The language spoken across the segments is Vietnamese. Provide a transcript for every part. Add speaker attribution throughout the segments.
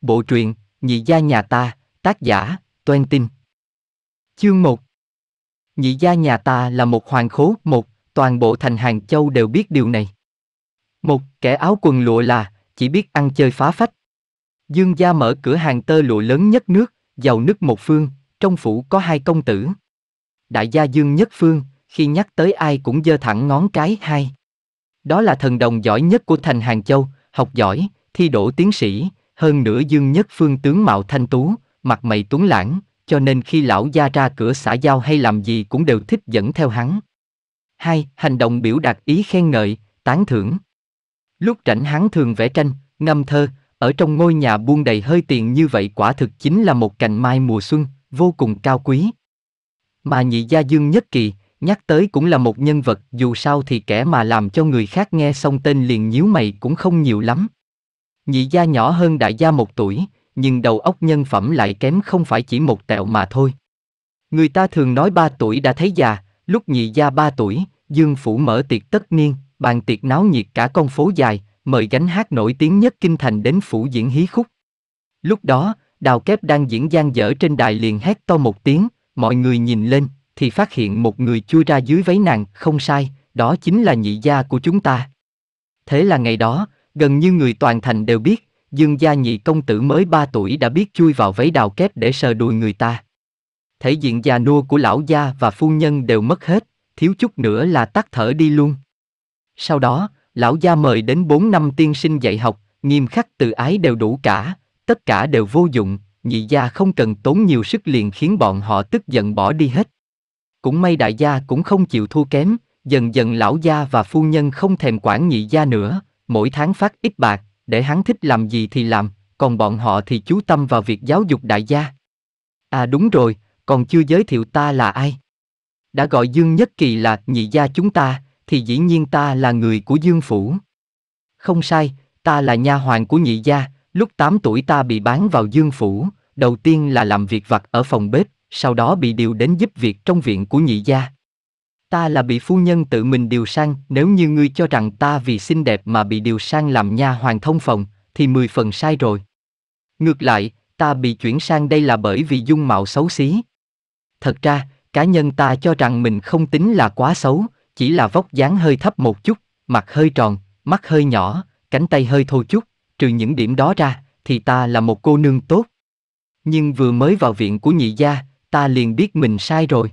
Speaker 1: Bộ truyện, Nhị gia nhà ta, tác giả, Toan Tin. Chương 1 Nhị gia nhà ta là một hoàng khố, một, toàn bộ thành Hàng Châu đều biết điều này. Một, kẻ áo quần lụa là, chỉ biết ăn chơi phá phách. Dương gia mở cửa hàng tơ lụa lớn nhất nước, giàu nứt một phương, trong phủ có hai công tử. Đại gia Dương nhất phương, khi nhắc tới ai cũng giơ thẳng ngón cái hai. Đó là thần đồng giỏi nhất của thành Hàng Châu, học giỏi, thi đỗ tiến sĩ, hơn nữa Dương Nhất Phương tướng mạo thanh tú, mặt mày tuấn lãng, cho nên khi lão gia ra cửa xã giao hay làm gì cũng đều thích dẫn theo hắn. Hai, hành động biểu đạt ý khen ngợi, tán thưởng. Lúc rảnh hắn thường vẽ tranh, ngâm thơ, ở trong ngôi nhà buông đầy hơi tiền như vậy quả thực chính là một cành mai mùa xuân, vô cùng cao quý. Mà nhị gia Dương Nhất Kỳ, nhắc tới cũng là một nhân vật dù sao thì kẻ mà làm cho người khác nghe xong tên liền nhíu mày cũng không nhiều lắm. Nhị gia nhỏ hơn đại gia một tuổi, nhưng đầu óc nhân phẩm lại kém không phải chỉ một tẹo mà thôi. Người ta thường nói ba tuổi đã thấy già, lúc nhị gia ba tuổi, Dương Phủ mở tiệc tất niên, bàn tiệc náo nhiệt cả con phố dài, mời gánh hát nổi tiếng nhất kinh thành đến phủ diễn hí khúc. Lúc đó, đào kép đang diễn gian dở trên đài liền hét to một tiếng, mọi người nhìn lên, thì phát hiện một người chui ra dưới váy nàng, không sai, đó chính là nhị gia của chúng ta. Thế là ngày đó, Gần như người toàn thành đều biết, Dương Gia Nhị công tử mới 3 tuổi đã biết chui vào váy đào kép để sờ đùi người ta. Thể diện già nua của lão gia và phu nhân đều mất hết, thiếu chút nữa là tắt thở đi luôn. Sau đó, lão gia mời đến 4 năm tiên sinh dạy học, nghiêm khắc từ ái đều đủ cả, tất cả đều vô dụng, nhị gia không cần tốn nhiều sức liền khiến bọn họ tức giận bỏ đi hết. Cũng may đại gia cũng không chịu thua kém, dần dần lão gia và phu nhân không thèm quản nhị gia nữa, mỗi tháng phát ít bạc, để hắn thích làm gì thì làm, còn bọn họ thì chú tâm vào việc giáo dục đại gia. À đúng rồi, còn chưa giới thiệu ta là ai. Đã gọi Dương Nhất Kỳ là nhị gia chúng ta, thì dĩ nhiên ta là người của Dương Phủ. Không sai, ta là nha hoàng của nhị gia, lúc 8 tuổi ta bị bán vào Dương Phủ, đầu tiên là làm việc vặt ở phòng bếp, sau đó bị điều đến giúp việc trong viện của nhị gia. Ta là bị phu nhân tự mình điều sang, nếu như ngươi cho rằng ta vì xinh đẹp mà bị điều sang làm nha hoàng thông phòng, thì mười phần sai rồi. Ngược lại, ta bị chuyển sang đây là bởi vì dung mạo xấu xí. Thật ra, cá nhân ta cho rằng mình không tính là quá xấu, chỉ là vóc dáng hơi thấp một chút, mặt hơi tròn, mắt hơi nhỏ, cánh tay hơi thô chút, trừ những điểm đó ra, thì ta là một cô nương tốt. Nhưng vừa mới vào viện của nhị gia, ta liền biết mình sai rồi.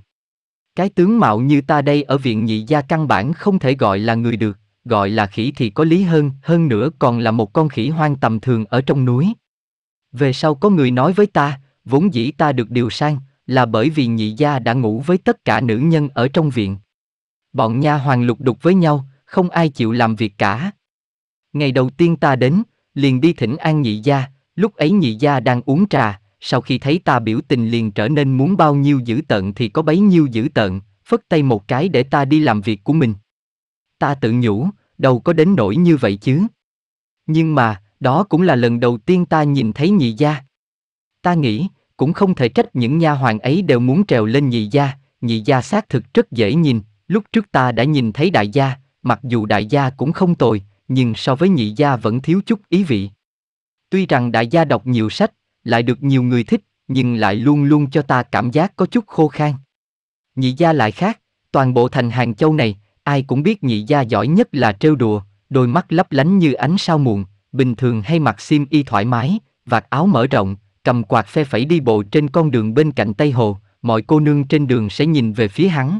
Speaker 1: Cái tướng mạo như ta đây ở viện nhị gia căn bản không thể gọi là người được, gọi là khỉ thì có lý hơn, hơn nữa còn là một con khỉ hoang tầm thường ở trong núi. Về sau có người nói với ta, vốn dĩ ta được điều sang, là bởi vì nhị gia đã ngủ với tất cả nữ nhân ở trong viện. Bọn nha hoàng lục đục với nhau, không ai chịu làm việc cả. Ngày đầu tiên ta đến, liền đi thỉnh an nhị gia, lúc ấy nhị gia đang uống trà, sau khi thấy ta biểu tình liền trở nên muốn bao nhiêu dữ tợn thì có bấy nhiêu dữ tợn, phất tay một cái để ta đi làm việc của mình. Ta tự nhủ, đâu có đến nỗi như vậy chứ. Nhưng mà, đó cũng là lần đầu tiên ta nhìn thấy nhị gia. Ta nghĩ, cũng không thể trách những nha hoàn ấy đều muốn trèo lên nhị gia, nhị gia xác thực rất dễ nhìn, lúc trước ta đã nhìn thấy đại gia, mặc dù đại gia cũng không tồi, nhưng so với nhị gia vẫn thiếu chút ý vị. Tuy rằng đại gia đọc nhiều sách, lại được nhiều người thích, nhưng lại luôn luôn cho ta cảm giác có chút khô khan. Nhị gia lại khác, toàn bộ thành Hàng Châu này, ai cũng biết nhị gia giỏi nhất là trêu đùa, đôi mắt lấp lánh như ánh sao muộn, bình thường hay mặc xiêm y thoải mái, vạt áo mở rộng, cầm quạt phe phẩy đi bộ trên con đường bên cạnh Tây Hồ, mọi cô nương trên đường sẽ nhìn về phía hắn.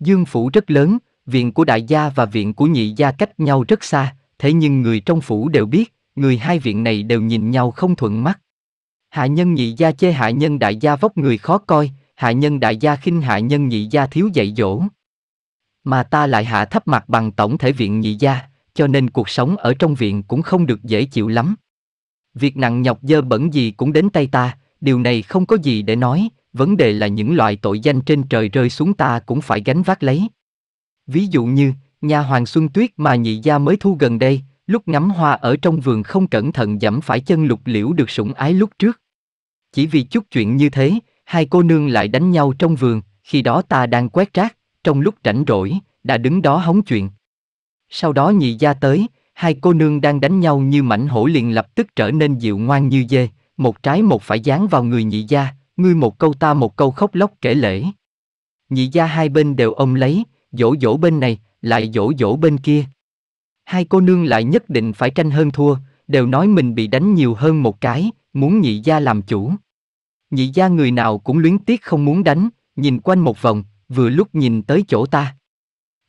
Speaker 1: Dương phủ rất lớn, viện của đại gia và viện của nhị gia cách nhau rất xa, thế nhưng người trong phủ đều biết, người hai viện này đều nhìn nhau không thuận mắt. Hạ nhân nhị gia chê hạ nhân đại gia vóc người khó coi, hạ nhân đại gia khinh hạ nhân nhị gia thiếu dạy dỗ. Mà ta lại hạ thấp mặt bằng tổng thể viện nhị gia, cho nên cuộc sống ở trong viện cũng không được dễ chịu lắm. Việc nặng nhọc dơ bẩn gì cũng đến tay ta, điều này không có gì để nói, vấn đề là những loại tội danh trên trời rơi xuống ta cũng phải gánh vác lấy. Ví dụ như, nhà Hoàng Xuân Tuyết mà nhị gia mới thu gần đây, Lúc ngắm hoa ở trong vườn không cẩn thận dẫm phải chân lục liễu được sủng ái lúc trước. Chỉ vì chút chuyện như thế, hai cô nương lại đánh nhau trong vườn, khi đó ta đang quét rác, trong lúc rảnh rỗi, đã đứng đó hóng chuyện. Sau đó nhị gia tới, hai cô nương đang đánh nhau như mảnh hổ liền lập tức trở nên dịu ngoan như dê, một trái một phải dán vào người nhị gia, ngươi một câu ta một câu khóc lóc kể lễ. Nhị gia hai bên đều ôm lấy, dỗ dỗ bên này, lại dỗ dỗ bên kia hai cô nương lại nhất định phải tranh hơn thua, đều nói mình bị đánh nhiều hơn một cái, muốn nhị gia làm chủ. Nhị gia người nào cũng luyến tiếc không muốn đánh, nhìn quanh một vòng, vừa lúc nhìn tới chỗ ta.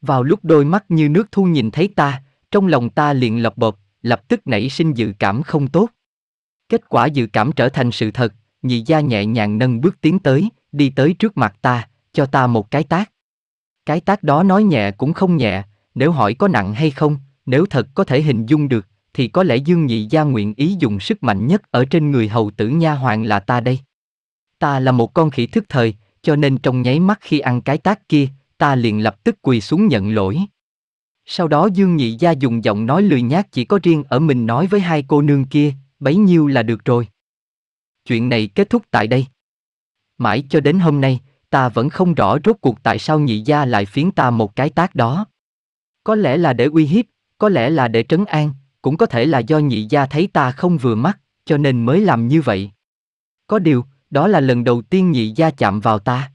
Speaker 1: Vào lúc đôi mắt như nước thu nhìn thấy ta, trong lòng ta liền lập bộp, lập tức nảy sinh dự cảm không tốt. Kết quả dự cảm trở thành sự thật, nhị gia nhẹ nhàng nâng bước tiến tới, đi tới trước mặt ta, cho ta một cái tác. Cái tác đó nói nhẹ cũng không nhẹ, nếu hỏi có nặng hay không, nếu thật có thể hình dung được, thì có lẽ Dương Nhị Gia nguyện ý dùng sức mạnh nhất ở trên người hầu tử nha hoàng là ta đây. Ta là một con khỉ thức thời, cho nên trong nháy mắt khi ăn cái tác kia, ta liền lập tức quỳ xuống nhận lỗi. Sau đó Dương Nhị Gia dùng giọng nói lười nhác chỉ có riêng ở mình nói với hai cô nương kia, bấy nhiêu là được rồi. Chuyện này kết thúc tại đây. Mãi cho đến hôm nay, ta vẫn không rõ rốt cuộc tại sao Nhị Gia lại phiến ta một cái tác đó. Có lẽ là để uy hiếp có lẽ là để trấn an, cũng có thể là do nhị gia thấy ta không vừa mắt, cho nên mới làm như vậy. Có điều, đó là lần đầu tiên nhị gia chạm vào ta.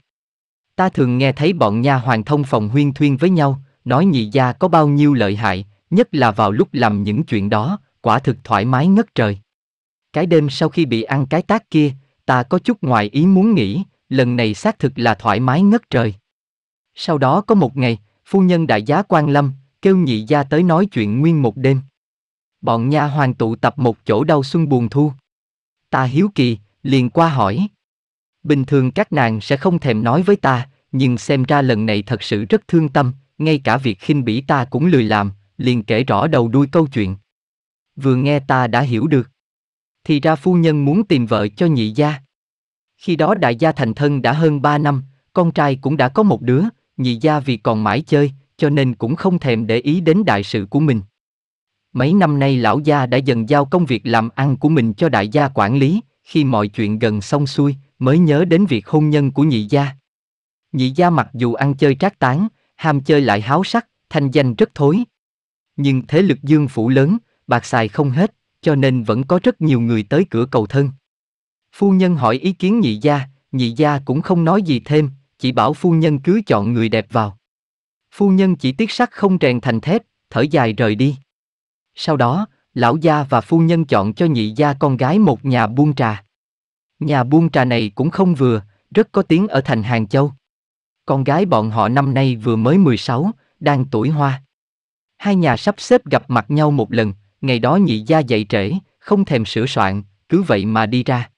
Speaker 1: Ta thường nghe thấy bọn nha hoàng thông phòng huyên thuyên với nhau, nói nhị gia có bao nhiêu lợi hại, nhất là vào lúc làm những chuyện đó, quả thực thoải mái ngất trời. Cái đêm sau khi bị ăn cái tác kia, ta có chút ngoài ý muốn nghĩ, lần này xác thực là thoải mái ngất trời. Sau đó có một ngày, phu nhân đại giá quan lâm, kêu nhị gia tới nói chuyện nguyên một đêm. Bọn nha hoàng tụ tập một chỗ đau xuân buồn thu. Ta hiếu kỳ, liền qua hỏi. Bình thường các nàng sẽ không thèm nói với ta, nhưng xem ra lần này thật sự rất thương tâm, ngay cả việc khinh bỉ ta cũng lười làm, liền kể rõ đầu đuôi câu chuyện. Vừa nghe ta đã hiểu được. Thì ra phu nhân muốn tìm vợ cho nhị gia. Khi đó đại gia thành thân đã hơn 3 năm, con trai cũng đã có một đứa, nhị gia vì còn mãi chơi, cho nên cũng không thèm để ý đến đại sự của mình. Mấy năm nay lão gia đã dần giao công việc làm ăn của mình cho đại gia quản lý, khi mọi chuyện gần xong xuôi, mới nhớ đến việc hôn nhân của nhị gia. Nhị gia mặc dù ăn chơi trác tán, ham chơi lại háo sắc, thanh danh rất thối. Nhưng thế lực dương phủ lớn, bạc xài không hết, cho nên vẫn có rất nhiều người tới cửa cầu thân. Phu nhân hỏi ý kiến nhị gia, nhị gia cũng không nói gì thêm, chỉ bảo phu nhân cứ chọn người đẹp vào. Phu nhân chỉ tiếc sắc không rèn thành thép, thở dài rời đi. Sau đó, lão gia và phu nhân chọn cho nhị gia con gái một nhà buôn trà. Nhà buôn trà này cũng không vừa, rất có tiếng ở thành Hàng Châu. Con gái bọn họ năm nay vừa mới 16, đang tuổi hoa. Hai nhà sắp xếp gặp mặt nhau một lần, ngày đó nhị gia dậy trễ, không thèm sửa soạn, cứ vậy mà đi ra.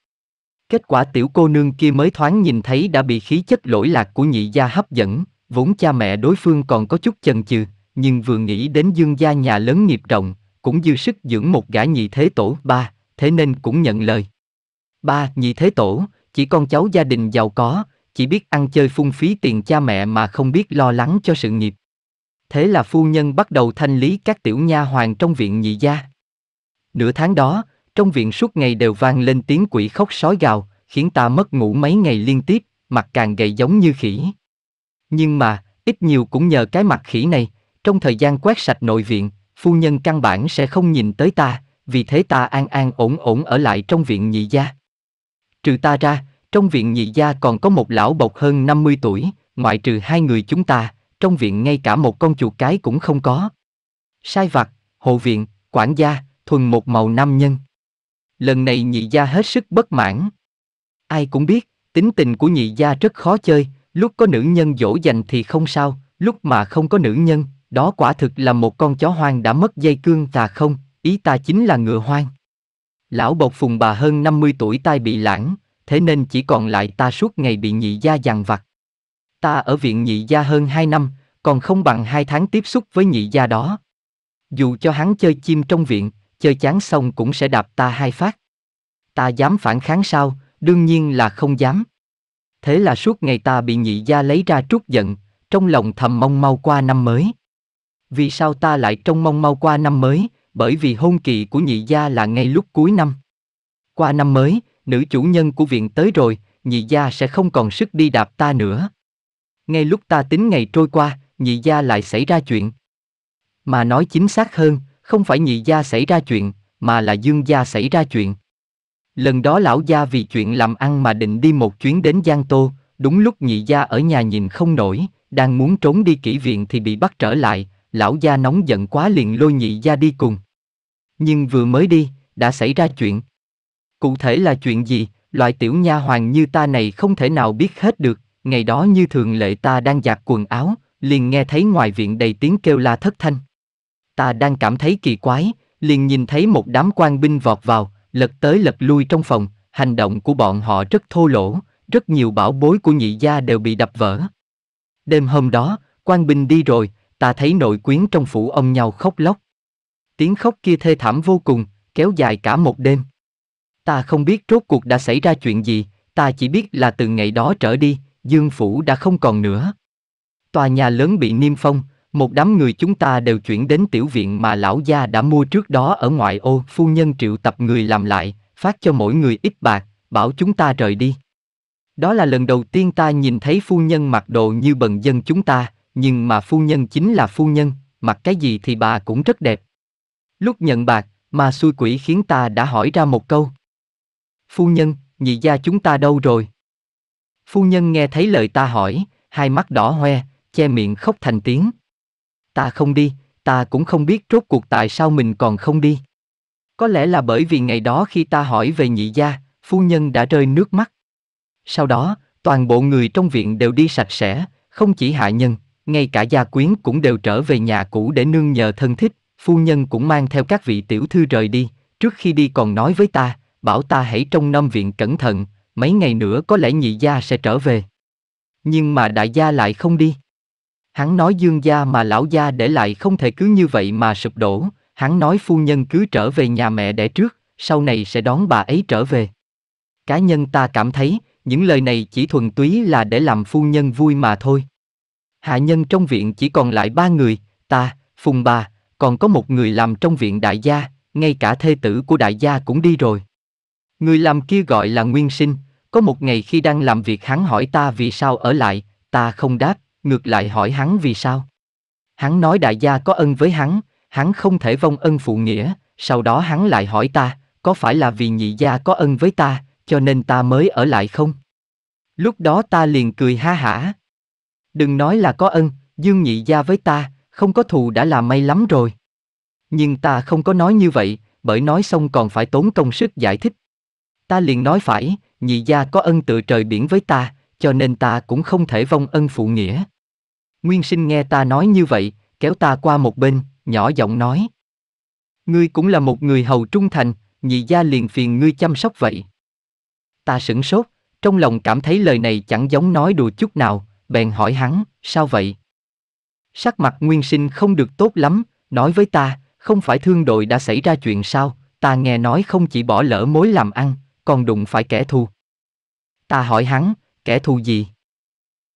Speaker 1: Kết quả tiểu cô nương kia mới thoáng nhìn thấy đã bị khí chất lỗi lạc của nhị gia hấp dẫn, vốn cha mẹ đối phương còn có chút chần chừ, nhưng vừa nghĩ đến dương gia nhà lớn nghiệp rộng, cũng dư sức dưỡng một gã nhị thế tổ ba, thế nên cũng nhận lời. Ba, nhị thế tổ, chỉ con cháu gia đình giàu có, chỉ biết ăn chơi phung phí tiền cha mẹ mà không biết lo lắng cho sự nghiệp. Thế là phu nhân bắt đầu thanh lý các tiểu nha hoàng trong viện nhị gia. Nửa tháng đó, trong viện suốt ngày đều vang lên tiếng quỷ khóc sói gào, khiến ta mất ngủ mấy ngày liên tiếp, mặt càng gầy giống như khỉ. Nhưng mà, ít nhiều cũng nhờ cái mặt khỉ này, trong thời gian quét sạch nội viện, phu nhân căn bản sẽ không nhìn tới ta, vì thế ta an an ổn ổn ở lại trong viện nhị gia. Trừ ta ra, trong viện nhị gia còn có một lão bộc hơn 50 tuổi, ngoại trừ hai người chúng ta, trong viện ngay cả một con chuột cái cũng không có. Sai vặt, hộ viện, quản gia, thuần một màu nam nhân. Lần này nhị gia hết sức bất mãn. Ai cũng biết, tính tình của nhị gia rất khó chơi, lúc có nữ nhân dỗ dành thì không sao, lúc mà không có nữ nhân, đó quả thực là một con chó hoang đã mất dây cương tà không, ý ta chính là ngựa hoang. Lão bột phùng bà hơn 50 tuổi tai bị lãng, thế nên chỉ còn lại ta suốt ngày bị nhị gia dằn vặt. Ta ở viện nhị gia hơn 2 năm, còn không bằng 2 tháng tiếp xúc với nhị gia đó. Dù cho hắn chơi chim trong viện, chơi chán xong cũng sẽ đạp ta hai phát. Ta dám phản kháng sao, đương nhiên là không dám thế là suốt ngày ta bị nhị gia lấy ra trút giận, trong lòng thầm mong mau qua năm mới. Vì sao ta lại trông mong mau qua năm mới, bởi vì hôn kỳ của nhị gia là ngay lúc cuối năm. Qua năm mới, nữ chủ nhân của viện tới rồi, nhị gia sẽ không còn sức đi đạp ta nữa. Ngay lúc ta tính ngày trôi qua, nhị gia lại xảy ra chuyện. Mà nói chính xác hơn, không phải nhị gia xảy ra chuyện, mà là dương gia xảy ra chuyện. Lần đó lão gia vì chuyện làm ăn mà định đi một chuyến đến Giang Tô, đúng lúc nhị gia ở nhà nhìn không nổi, đang muốn trốn đi kỹ viện thì bị bắt trở lại, lão gia nóng giận quá liền lôi nhị gia đi cùng. Nhưng vừa mới đi, đã xảy ra chuyện. Cụ thể là chuyện gì, loại tiểu nha hoàng như ta này không thể nào biết hết được, ngày đó như thường lệ ta đang giặt quần áo, liền nghe thấy ngoài viện đầy tiếng kêu la thất thanh. Ta đang cảm thấy kỳ quái, liền nhìn thấy một đám quan binh vọt vào, lật tới lật lui trong phòng, hành động của bọn họ rất thô lỗ, rất nhiều bảo bối của nhị gia đều bị đập vỡ. Đêm hôm đó, quan binh đi rồi, ta thấy nội quyến trong phủ ông nhau khóc lóc. Tiếng khóc kia thê thảm vô cùng, kéo dài cả một đêm. Ta không biết rốt cuộc đã xảy ra chuyện gì, ta chỉ biết là từ ngày đó trở đi, Dương Phủ đã không còn nữa. Tòa nhà lớn bị niêm phong, một đám người chúng ta đều chuyển đến tiểu viện mà lão gia đã mua trước đó ở ngoại ô, phu nhân triệu tập người làm lại, phát cho mỗi người ít bạc, bảo chúng ta rời đi. Đó là lần đầu tiên ta nhìn thấy phu nhân mặc đồ như bần dân chúng ta, nhưng mà phu nhân chính là phu nhân, mặc cái gì thì bà cũng rất đẹp. Lúc nhận bạc, mà xui quỷ khiến ta đã hỏi ra một câu. Phu nhân, nhị gia chúng ta đâu rồi? Phu nhân nghe thấy lời ta hỏi, hai mắt đỏ hoe, che miệng khóc thành tiếng Ta không đi, ta cũng không biết rốt cuộc tại sao mình còn không đi. Có lẽ là bởi vì ngày đó khi ta hỏi về nhị gia, phu nhân đã rơi nước mắt. Sau đó, toàn bộ người trong viện đều đi sạch sẽ, không chỉ hạ nhân, ngay cả gia quyến cũng đều trở về nhà cũ để nương nhờ thân thích, phu nhân cũng mang theo các vị tiểu thư rời đi, trước khi đi còn nói với ta, bảo ta hãy trông nom viện cẩn thận, mấy ngày nữa có lẽ nhị gia sẽ trở về. Nhưng mà đại gia lại không đi. Hắn nói dương gia mà lão gia để lại không thể cứ như vậy mà sụp đổ, hắn nói phu nhân cứ trở về nhà mẹ đẻ trước, sau này sẽ đón bà ấy trở về. Cá nhân ta cảm thấy, những lời này chỉ thuần túy là để làm phu nhân vui mà thôi. Hạ nhân trong viện chỉ còn lại ba người, ta, phùng bà, còn có một người làm trong viện đại gia, ngay cả thê tử của đại gia cũng đi rồi. Người làm kia gọi là Nguyên Sinh, có một ngày khi đang làm việc hắn hỏi ta vì sao ở lại, ta không đáp, ngược lại hỏi hắn vì sao. Hắn nói đại gia có ân với hắn, hắn không thể vong ân phụ nghĩa, sau đó hắn lại hỏi ta, có phải là vì nhị gia có ân với ta, cho nên ta mới ở lại không? Lúc đó ta liền cười ha hả. Đừng nói là có ân, dương nhị gia với ta, không có thù đã là may lắm rồi. Nhưng ta không có nói như vậy, bởi nói xong còn phải tốn công sức giải thích. Ta liền nói phải, nhị gia có ân tự trời biển với ta, cho nên ta cũng không thể vong ân phụ nghĩa. Nguyên sinh nghe ta nói như vậy, kéo ta qua một bên, nhỏ giọng nói. Ngươi cũng là một người hầu trung thành, nhị gia liền phiền ngươi chăm sóc vậy. Ta sửng sốt, trong lòng cảm thấy lời này chẳng giống nói đùa chút nào, bèn hỏi hắn, sao vậy? Sắc mặt nguyên sinh không được tốt lắm, nói với ta, không phải thương đội đã xảy ra chuyện sao, ta nghe nói không chỉ bỏ lỡ mối làm ăn, còn đụng phải kẻ thù. Ta hỏi hắn, kẻ thù gì?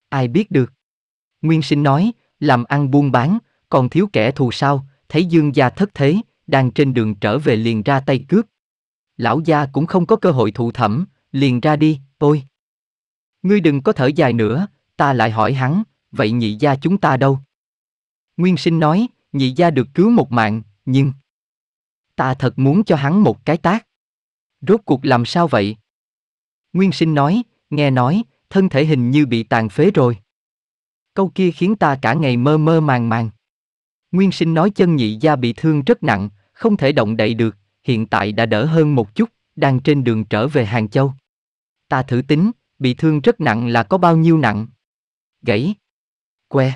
Speaker 1: Ai biết được? Nguyên sinh nói, làm ăn buôn bán, còn thiếu kẻ thù sao, thấy dương gia thất thế, đang trên đường trở về liền ra tay cướp. Lão gia cũng không có cơ hội thụ thẩm, liền ra đi, ôi. Ngươi đừng có thở dài nữa, ta lại hỏi hắn, vậy nhị gia chúng ta đâu? Nguyên sinh nói, nhị gia được cứu một mạng, nhưng... Ta thật muốn cho hắn một cái tác. Rốt cuộc làm sao vậy? Nguyên sinh nói, nghe nói, thân thể hình như bị tàn phế rồi. Câu kia khiến ta cả ngày mơ mơ màng màng. Nguyên sinh nói chân nhị gia bị thương rất nặng, không thể động đậy được, hiện tại đã đỡ hơn một chút, đang trên đường trở về Hàng Châu. Ta thử tính, bị thương rất nặng là có bao nhiêu nặng? Gãy. Que.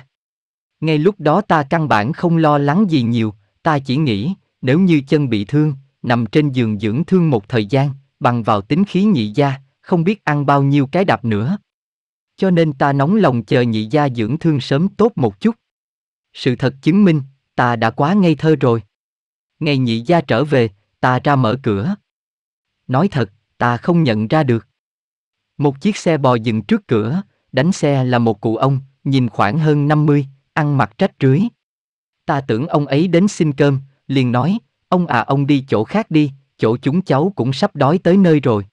Speaker 1: Ngay lúc đó ta căn bản không lo lắng gì nhiều, ta chỉ nghĩ, nếu như chân bị thương, nằm trên giường dưỡng thương một thời gian, bằng vào tính khí nhị gia, không biết ăn bao nhiêu cái đạp nữa. Cho nên ta nóng lòng chờ nhị gia dưỡng thương sớm tốt một chút. Sự thật chứng minh, ta đã quá ngây thơ rồi. Ngày nhị gia trở về, ta ra mở cửa. Nói thật, ta không nhận ra được. Một chiếc xe bò dừng trước cửa, đánh xe là một cụ ông, nhìn khoảng hơn 50, ăn mặc trách rưới. Ta tưởng ông ấy đến xin cơm, liền nói, ông à ông đi chỗ khác đi, chỗ chúng cháu cũng sắp đói tới nơi rồi.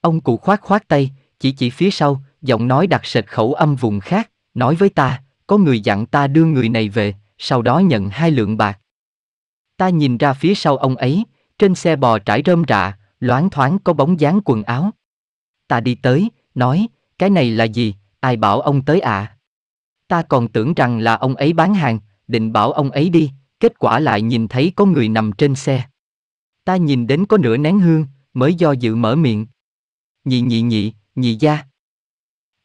Speaker 1: Ông cụ khoát khoát tay, chỉ chỉ phía sau, giọng nói đặc sệt khẩu âm vùng khác, nói với ta, có người dặn ta đưa người này về, sau đó nhận hai lượng bạc. Ta nhìn ra phía sau ông ấy, trên xe bò trải rơm rạ, loáng thoáng có bóng dáng quần áo. Ta đi tới, nói, cái này là gì, ai bảo ông tới ạ? À? Ta còn tưởng rằng là ông ấy bán hàng, định bảo ông ấy đi, kết quả lại nhìn thấy có người nằm trên xe. Ta nhìn đến có nửa nén hương, mới do dự mở miệng. Nhị nhị nhị, nhị gia,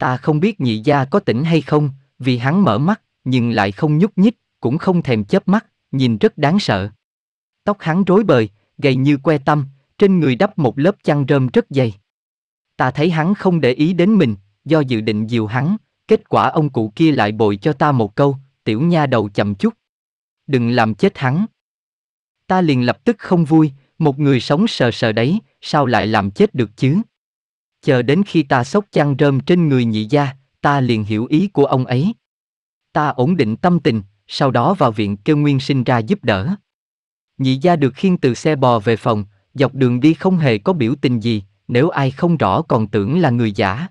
Speaker 1: Ta không biết nhị gia có tỉnh hay không, vì hắn mở mắt, nhưng lại không nhúc nhích, cũng không thèm chớp mắt, nhìn rất đáng sợ. Tóc hắn rối bời, gầy như que tăm, trên người đắp một lớp chăn rơm rất dày. Ta thấy hắn không để ý đến mình, do dự định dìu hắn, kết quả ông cụ kia lại bồi cho ta một câu, tiểu nha đầu chậm chút. Đừng làm chết hắn. Ta liền lập tức không vui, một người sống sờ sờ đấy, sao lại làm chết được chứ? Chờ đến khi ta sốc chăn rơm trên người nhị gia, ta liền hiểu ý của ông ấy. Ta ổn định tâm tình, sau đó vào viện kêu Nguyên Sinh ra giúp đỡ. Nhị gia được khiêng từ xe bò về phòng, dọc đường đi không hề có biểu tình gì, nếu ai không rõ còn tưởng là người giả.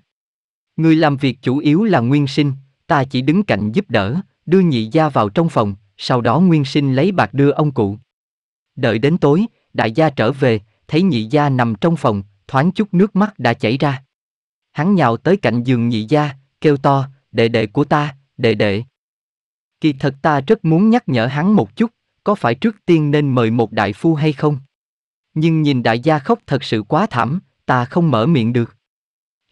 Speaker 1: Người làm việc chủ yếu là Nguyên Sinh, ta chỉ đứng cạnh giúp đỡ, đưa nhị gia vào trong phòng, sau đó Nguyên Sinh lấy bạc đưa ông cụ. Đợi đến tối, đại gia trở về, thấy nhị gia nằm trong phòng, thoáng chút nước mắt đã chảy ra. Hắn nhào tới cạnh giường nhị gia, kêu to, đệ đệ của ta, đệ đệ. Kỳ thật ta rất muốn nhắc nhở hắn một chút, có phải trước tiên nên mời một đại phu hay không? Nhưng nhìn đại gia khóc thật sự quá thảm, ta không mở miệng được.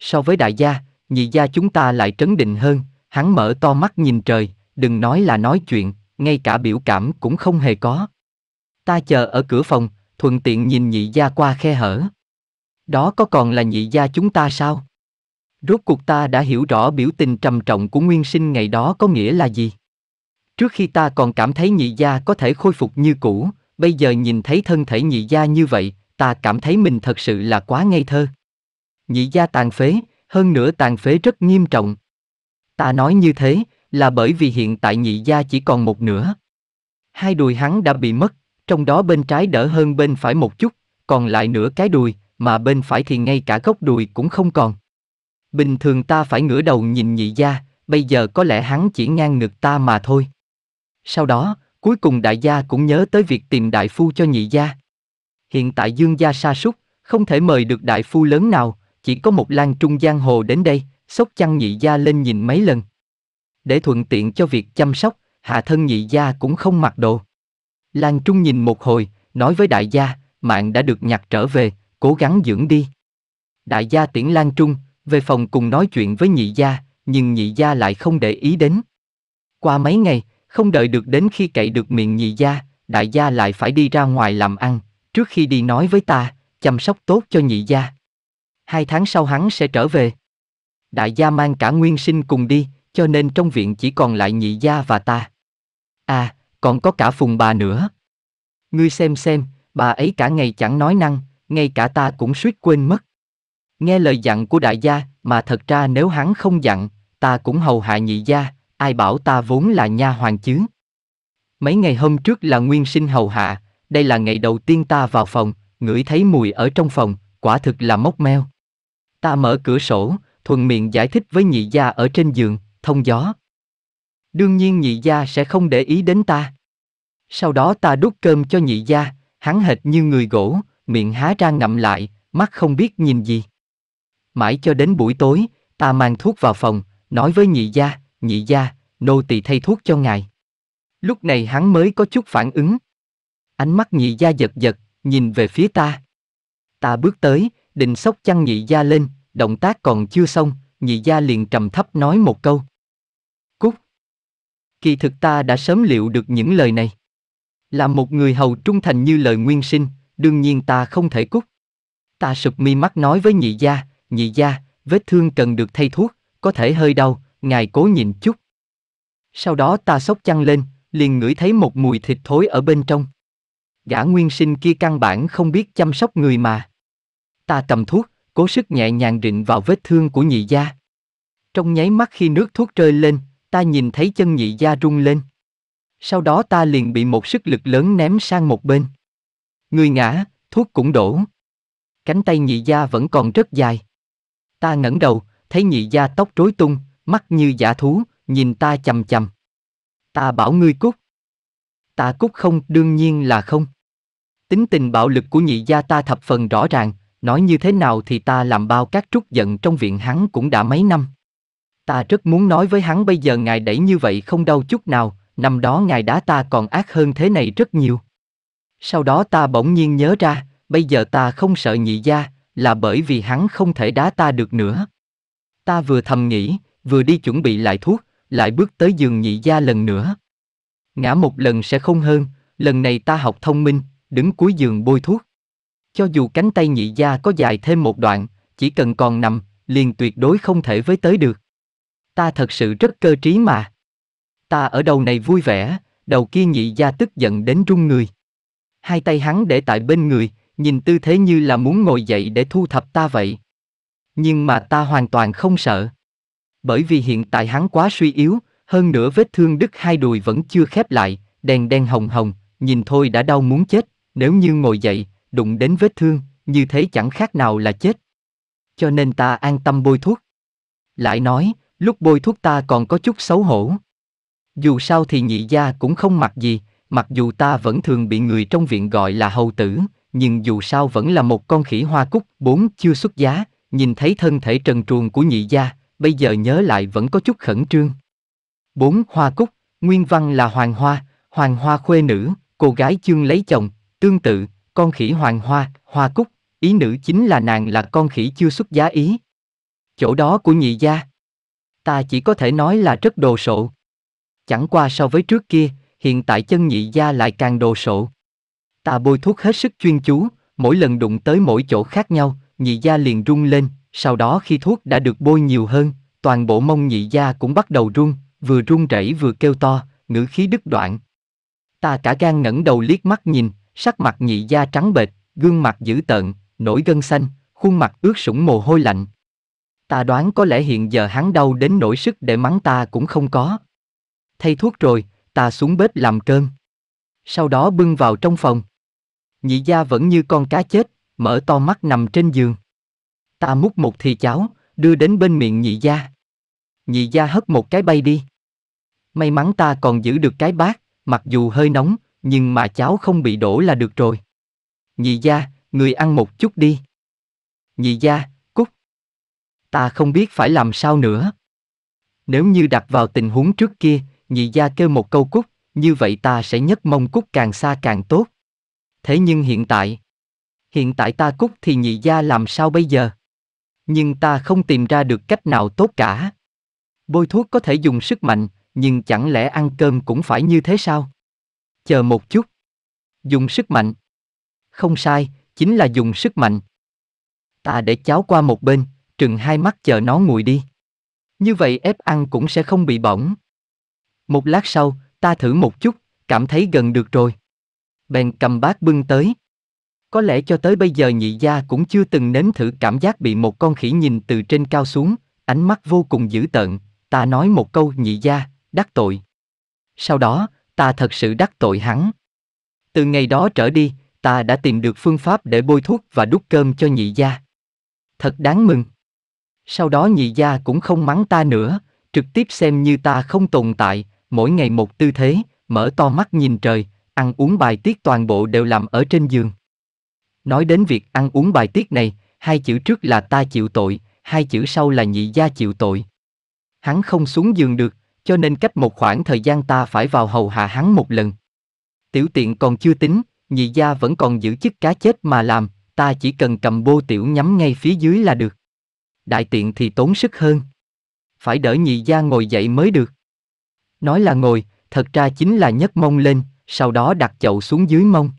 Speaker 1: So với đại gia, nhị gia chúng ta lại trấn định hơn, hắn mở to mắt nhìn trời, đừng nói là nói chuyện, ngay cả biểu cảm cũng không hề có. Ta chờ ở cửa phòng, thuận tiện nhìn nhị gia qua khe hở. Đó có còn là nhị gia chúng ta sao? Rốt cuộc ta đã hiểu rõ biểu tình trầm trọng của nguyên sinh ngày đó có nghĩa là gì. Trước khi ta còn cảm thấy nhị gia có thể khôi phục như cũ, bây giờ nhìn thấy thân thể nhị gia như vậy, ta cảm thấy mình thật sự là quá ngây thơ. Nhị gia tàn phế, hơn nữa tàn phế rất nghiêm trọng. Ta nói như thế là bởi vì hiện tại nhị gia chỉ còn một nửa. Hai đùi hắn đã bị mất, trong đó bên trái đỡ hơn bên phải một chút, còn lại nửa cái đùi, mà bên phải thì ngay cả gốc đùi cũng không còn. Bình thường ta phải ngửa đầu nhìn nhị gia, bây giờ có lẽ hắn chỉ ngang ngực ta mà thôi. Sau đó, cuối cùng đại gia cũng nhớ tới việc tìm đại phu cho nhị gia. Hiện tại dương gia sa sút, không thể mời được đại phu lớn nào, chỉ có một lan trung giang hồ đến đây, sốc chăn nhị gia lên nhìn mấy lần. Để thuận tiện cho việc chăm sóc, hạ thân nhị gia cũng không mặc đồ. Lan trung nhìn một hồi, nói với đại gia, mạng đã được nhặt trở về, cố gắng dưỡng đi. Đại gia tiễn Lan Trung, về phòng cùng nói chuyện với nhị gia, nhưng nhị gia lại không để ý đến. Qua mấy ngày, không đợi được đến khi cậy được miệng nhị gia, đại gia lại phải đi ra ngoài làm ăn, trước khi đi nói với ta, chăm sóc tốt cho nhị gia. Hai tháng sau hắn sẽ trở về. Đại gia mang cả nguyên sinh cùng đi, cho nên trong viện chỉ còn lại nhị gia và ta. À, còn có cả phùng bà nữa. Ngươi xem xem, bà ấy cả ngày chẳng nói năng, ngay cả ta cũng suýt quên mất. Nghe lời dặn của đại gia, mà thật ra nếu hắn không dặn, ta cũng hầu hạ nhị gia, ai bảo ta vốn là nha hoàng chứ. Mấy ngày hôm trước là nguyên sinh hầu hạ, đây là ngày đầu tiên ta vào phòng, ngửi thấy mùi ở trong phòng, quả thực là mốc meo. Ta mở cửa sổ, thuận miệng giải thích với nhị gia ở trên giường, thông gió. Đương nhiên nhị gia sẽ không để ý đến ta. Sau đó ta đút cơm cho nhị gia, hắn hệt như người gỗ, miệng há ra ngậm lại, mắt không biết nhìn gì. Mãi cho đến buổi tối, ta mang thuốc vào phòng, nói với nhị gia, nhị gia, nô tỳ thay thuốc cho ngài. Lúc này hắn mới có chút phản ứng. Ánh mắt nhị gia giật giật, nhìn về phía ta. Ta bước tới, định sốc chăn nhị gia lên, động tác còn chưa xong, nhị gia liền trầm thấp nói một câu. Cúc! Kỳ thực ta đã sớm liệu được những lời này. Là một người hầu trung thành như lời nguyên sinh, đương nhiên ta không thể cút. Ta sụp mi mắt nói với nhị gia, nhị gia, vết thương cần được thay thuốc, có thể hơi đau, ngài cố nhịn chút. Sau đó ta sốc chăn lên, liền ngửi thấy một mùi thịt thối ở bên trong. Gã nguyên sinh kia căn bản không biết chăm sóc người mà. Ta cầm thuốc, cố sức nhẹ nhàng rịn vào vết thương của nhị gia. Trong nháy mắt khi nước thuốc rơi lên, ta nhìn thấy chân nhị gia rung lên. Sau đó ta liền bị một sức lực lớn ném sang một bên. Người ngã, thuốc cũng đổ. Cánh tay nhị gia vẫn còn rất dài. Ta ngẩng đầu, thấy nhị gia tóc rối tung, mắt như giả thú, nhìn ta chầm chầm. Ta bảo ngươi cút. Ta cút không, đương nhiên là không. Tính tình bạo lực của nhị gia ta thập phần rõ ràng, nói như thế nào thì ta làm bao các trút giận trong viện hắn cũng đã mấy năm. Ta rất muốn nói với hắn bây giờ ngài đẩy như vậy không đau chút nào, năm đó ngài đá ta còn ác hơn thế này rất nhiều. Sau đó ta bỗng nhiên nhớ ra, bây giờ ta không sợ nhị gia, là bởi vì hắn không thể đá ta được nữa. Ta vừa thầm nghĩ, vừa đi chuẩn bị lại thuốc, lại bước tới giường nhị gia lần nữa. Ngã một lần sẽ không hơn, lần này ta học thông minh, đứng cuối giường bôi thuốc. Cho dù cánh tay nhị gia có dài thêm một đoạn, chỉ cần còn nằm, liền tuyệt đối không thể với tới được. Ta thật sự rất cơ trí mà. Ta ở đầu này vui vẻ, đầu kia nhị gia tức giận đến run người hai tay hắn để tại bên người, nhìn tư thế như là muốn ngồi dậy để thu thập ta vậy. Nhưng mà ta hoàn toàn không sợ. Bởi vì hiện tại hắn quá suy yếu, hơn nữa vết thương đứt hai đùi vẫn chưa khép lại, đèn đen hồng hồng, nhìn thôi đã đau muốn chết, nếu như ngồi dậy, đụng đến vết thương, như thế chẳng khác nào là chết. Cho nên ta an tâm bôi thuốc. Lại nói, lúc bôi thuốc ta còn có chút xấu hổ. Dù sao thì nhị gia cũng không mặc gì, Mặc dù ta vẫn thường bị người trong viện gọi là hầu tử, nhưng dù sao vẫn là một con khỉ hoa cúc, bốn chưa xuất giá, nhìn thấy thân thể trần truồng của nhị gia, bây giờ nhớ lại vẫn có chút khẩn trương. Bốn hoa cúc, nguyên văn là hoàng hoa, hoàng hoa khuê nữ, cô gái chương lấy chồng, tương tự, con khỉ hoàng hoa, hoa cúc, ý nữ chính là nàng là con khỉ chưa xuất giá ý. Chỗ đó của nhị gia. Ta chỉ có thể nói là rất đồ sộ. Chẳng qua so với trước kia, hiện tại chân nhị gia lại càng đồ sộ. ta bôi thuốc hết sức chuyên chú, mỗi lần đụng tới mỗi chỗ khác nhau, nhị gia liền rung lên, sau đó khi thuốc đã được bôi nhiều hơn, toàn bộ mông nhị gia cũng bắt đầu rung, vừa rung rẩy vừa kêu to, ngữ khí đứt đoạn. Ta cả gan ngẩng đầu liếc mắt nhìn, sắc mặt nhị gia trắng bệch, gương mặt dữ tợn, nổi gân xanh, khuôn mặt ướt sũng mồ hôi lạnh. Ta đoán có lẽ hiện giờ hắn đau đến nỗi sức để mắng ta cũng không có. Thay thuốc rồi, ta xuống bếp làm cơm. Sau đó bưng vào trong phòng. Nhị gia vẫn như con cá chết, mở to mắt nằm trên giường. Ta múc một thì cháo, đưa đến bên miệng nhị gia. Nhị gia hất một cái bay đi. May mắn ta còn giữ được cái bát, mặc dù hơi nóng, nhưng mà cháo không bị đổ là được rồi. Nhị gia, người ăn một chút đi. Nhị gia, cút. Ta không biết phải làm sao nữa. Nếu như đặt vào tình huống trước kia, nhị gia kêu một câu cút, như vậy ta sẽ nhất mong cút càng xa càng tốt. Thế nhưng hiện tại, hiện tại ta cút thì nhị gia làm sao bây giờ? Nhưng ta không tìm ra được cách nào tốt cả. Bôi thuốc có thể dùng sức mạnh, nhưng chẳng lẽ ăn cơm cũng phải như thế sao? Chờ một chút. Dùng sức mạnh. Không sai, chính là dùng sức mạnh. Ta để cháo qua một bên, trừng hai mắt chờ nó nguội đi. Như vậy ép ăn cũng sẽ không bị bỏng. Một lát sau, ta thử một chút, cảm thấy gần được rồi. Bèn cầm bát bưng tới. Có lẽ cho tới bây giờ nhị gia cũng chưa từng nếm thử cảm giác bị một con khỉ nhìn từ trên cao xuống, ánh mắt vô cùng dữ tợn, ta nói một câu nhị gia, đắc tội. Sau đó, ta thật sự đắc tội hắn. Từ ngày đó trở đi, ta đã tìm được phương pháp để bôi thuốc và đút cơm cho nhị gia. Thật đáng mừng. Sau đó nhị gia cũng không mắng ta nữa, trực tiếp xem như ta không tồn tại, mỗi ngày một tư thế, mở to mắt nhìn trời, ăn uống bài tiết toàn bộ đều làm ở trên giường. Nói đến việc ăn uống bài tiết này, hai chữ trước là ta chịu tội, hai chữ sau là nhị gia chịu tội. Hắn không xuống giường được, cho nên cách một khoảng thời gian ta phải vào hầu hạ hắn một lần. Tiểu tiện còn chưa tính, nhị gia vẫn còn giữ chức cá chết mà làm, ta chỉ cần cầm bô tiểu nhắm ngay phía dưới là được. Đại tiện thì tốn sức hơn phải đỡ nhị gia ngồi dậy mới được. Nói là ngồi, thật ra chính là nhấc mông lên, sau đó đặt chậu xuống dưới mông.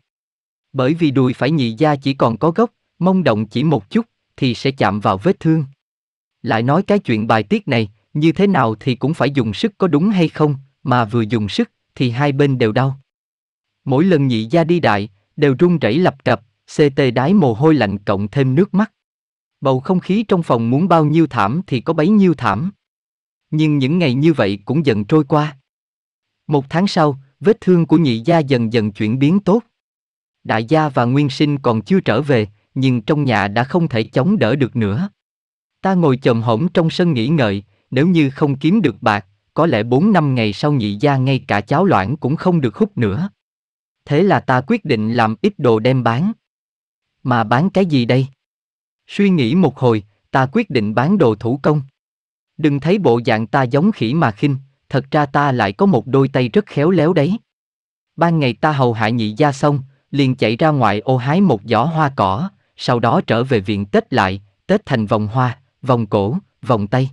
Speaker 1: Bởi vì đùi phải nhị gia chỉ còn có gốc, mông động chỉ một chút, thì sẽ chạm vào vết thương. Lại nói cái chuyện bài tiết này, như thế nào thì cũng phải dùng sức có đúng hay không, mà vừa dùng sức, thì hai bên đều đau. Mỗi lần nhị gia đi đại, đều run rẩy lập cập, CT đái mồ hôi lạnh cộng thêm nước mắt. Bầu không khí trong phòng muốn bao nhiêu thảm thì có bấy nhiêu thảm nhưng những ngày như vậy cũng dần trôi qua. Một tháng sau, vết thương của nhị gia dần dần chuyển biến tốt. Đại gia và Nguyên Sinh còn chưa trở về, nhưng trong nhà đã không thể chống đỡ được nữa. Ta ngồi chồm hổm trong sân nghỉ ngợi, nếu như không kiếm được bạc, có lẽ 4 năm ngày sau nhị gia ngay cả cháo loãng cũng không được hút nữa. Thế là ta quyết định làm ít đồ đem bán. Mà bán cái gì đây? Suy nghĩ một hồi, ta quyết định bán đồ thủ công. Đừng thấy bộ dạng ta giống khỉ mà khinh, thật ra ta lại có một đôi tay rất khéo léo đấy. Ban ngày ta hầu hạ nhị gia xong, liền chạy ra ngoài ô hái một giỏ hoa cỏ, sau đó trở về viện tết lại, tết thành vòng hoa, vòng cổ, vòng tay.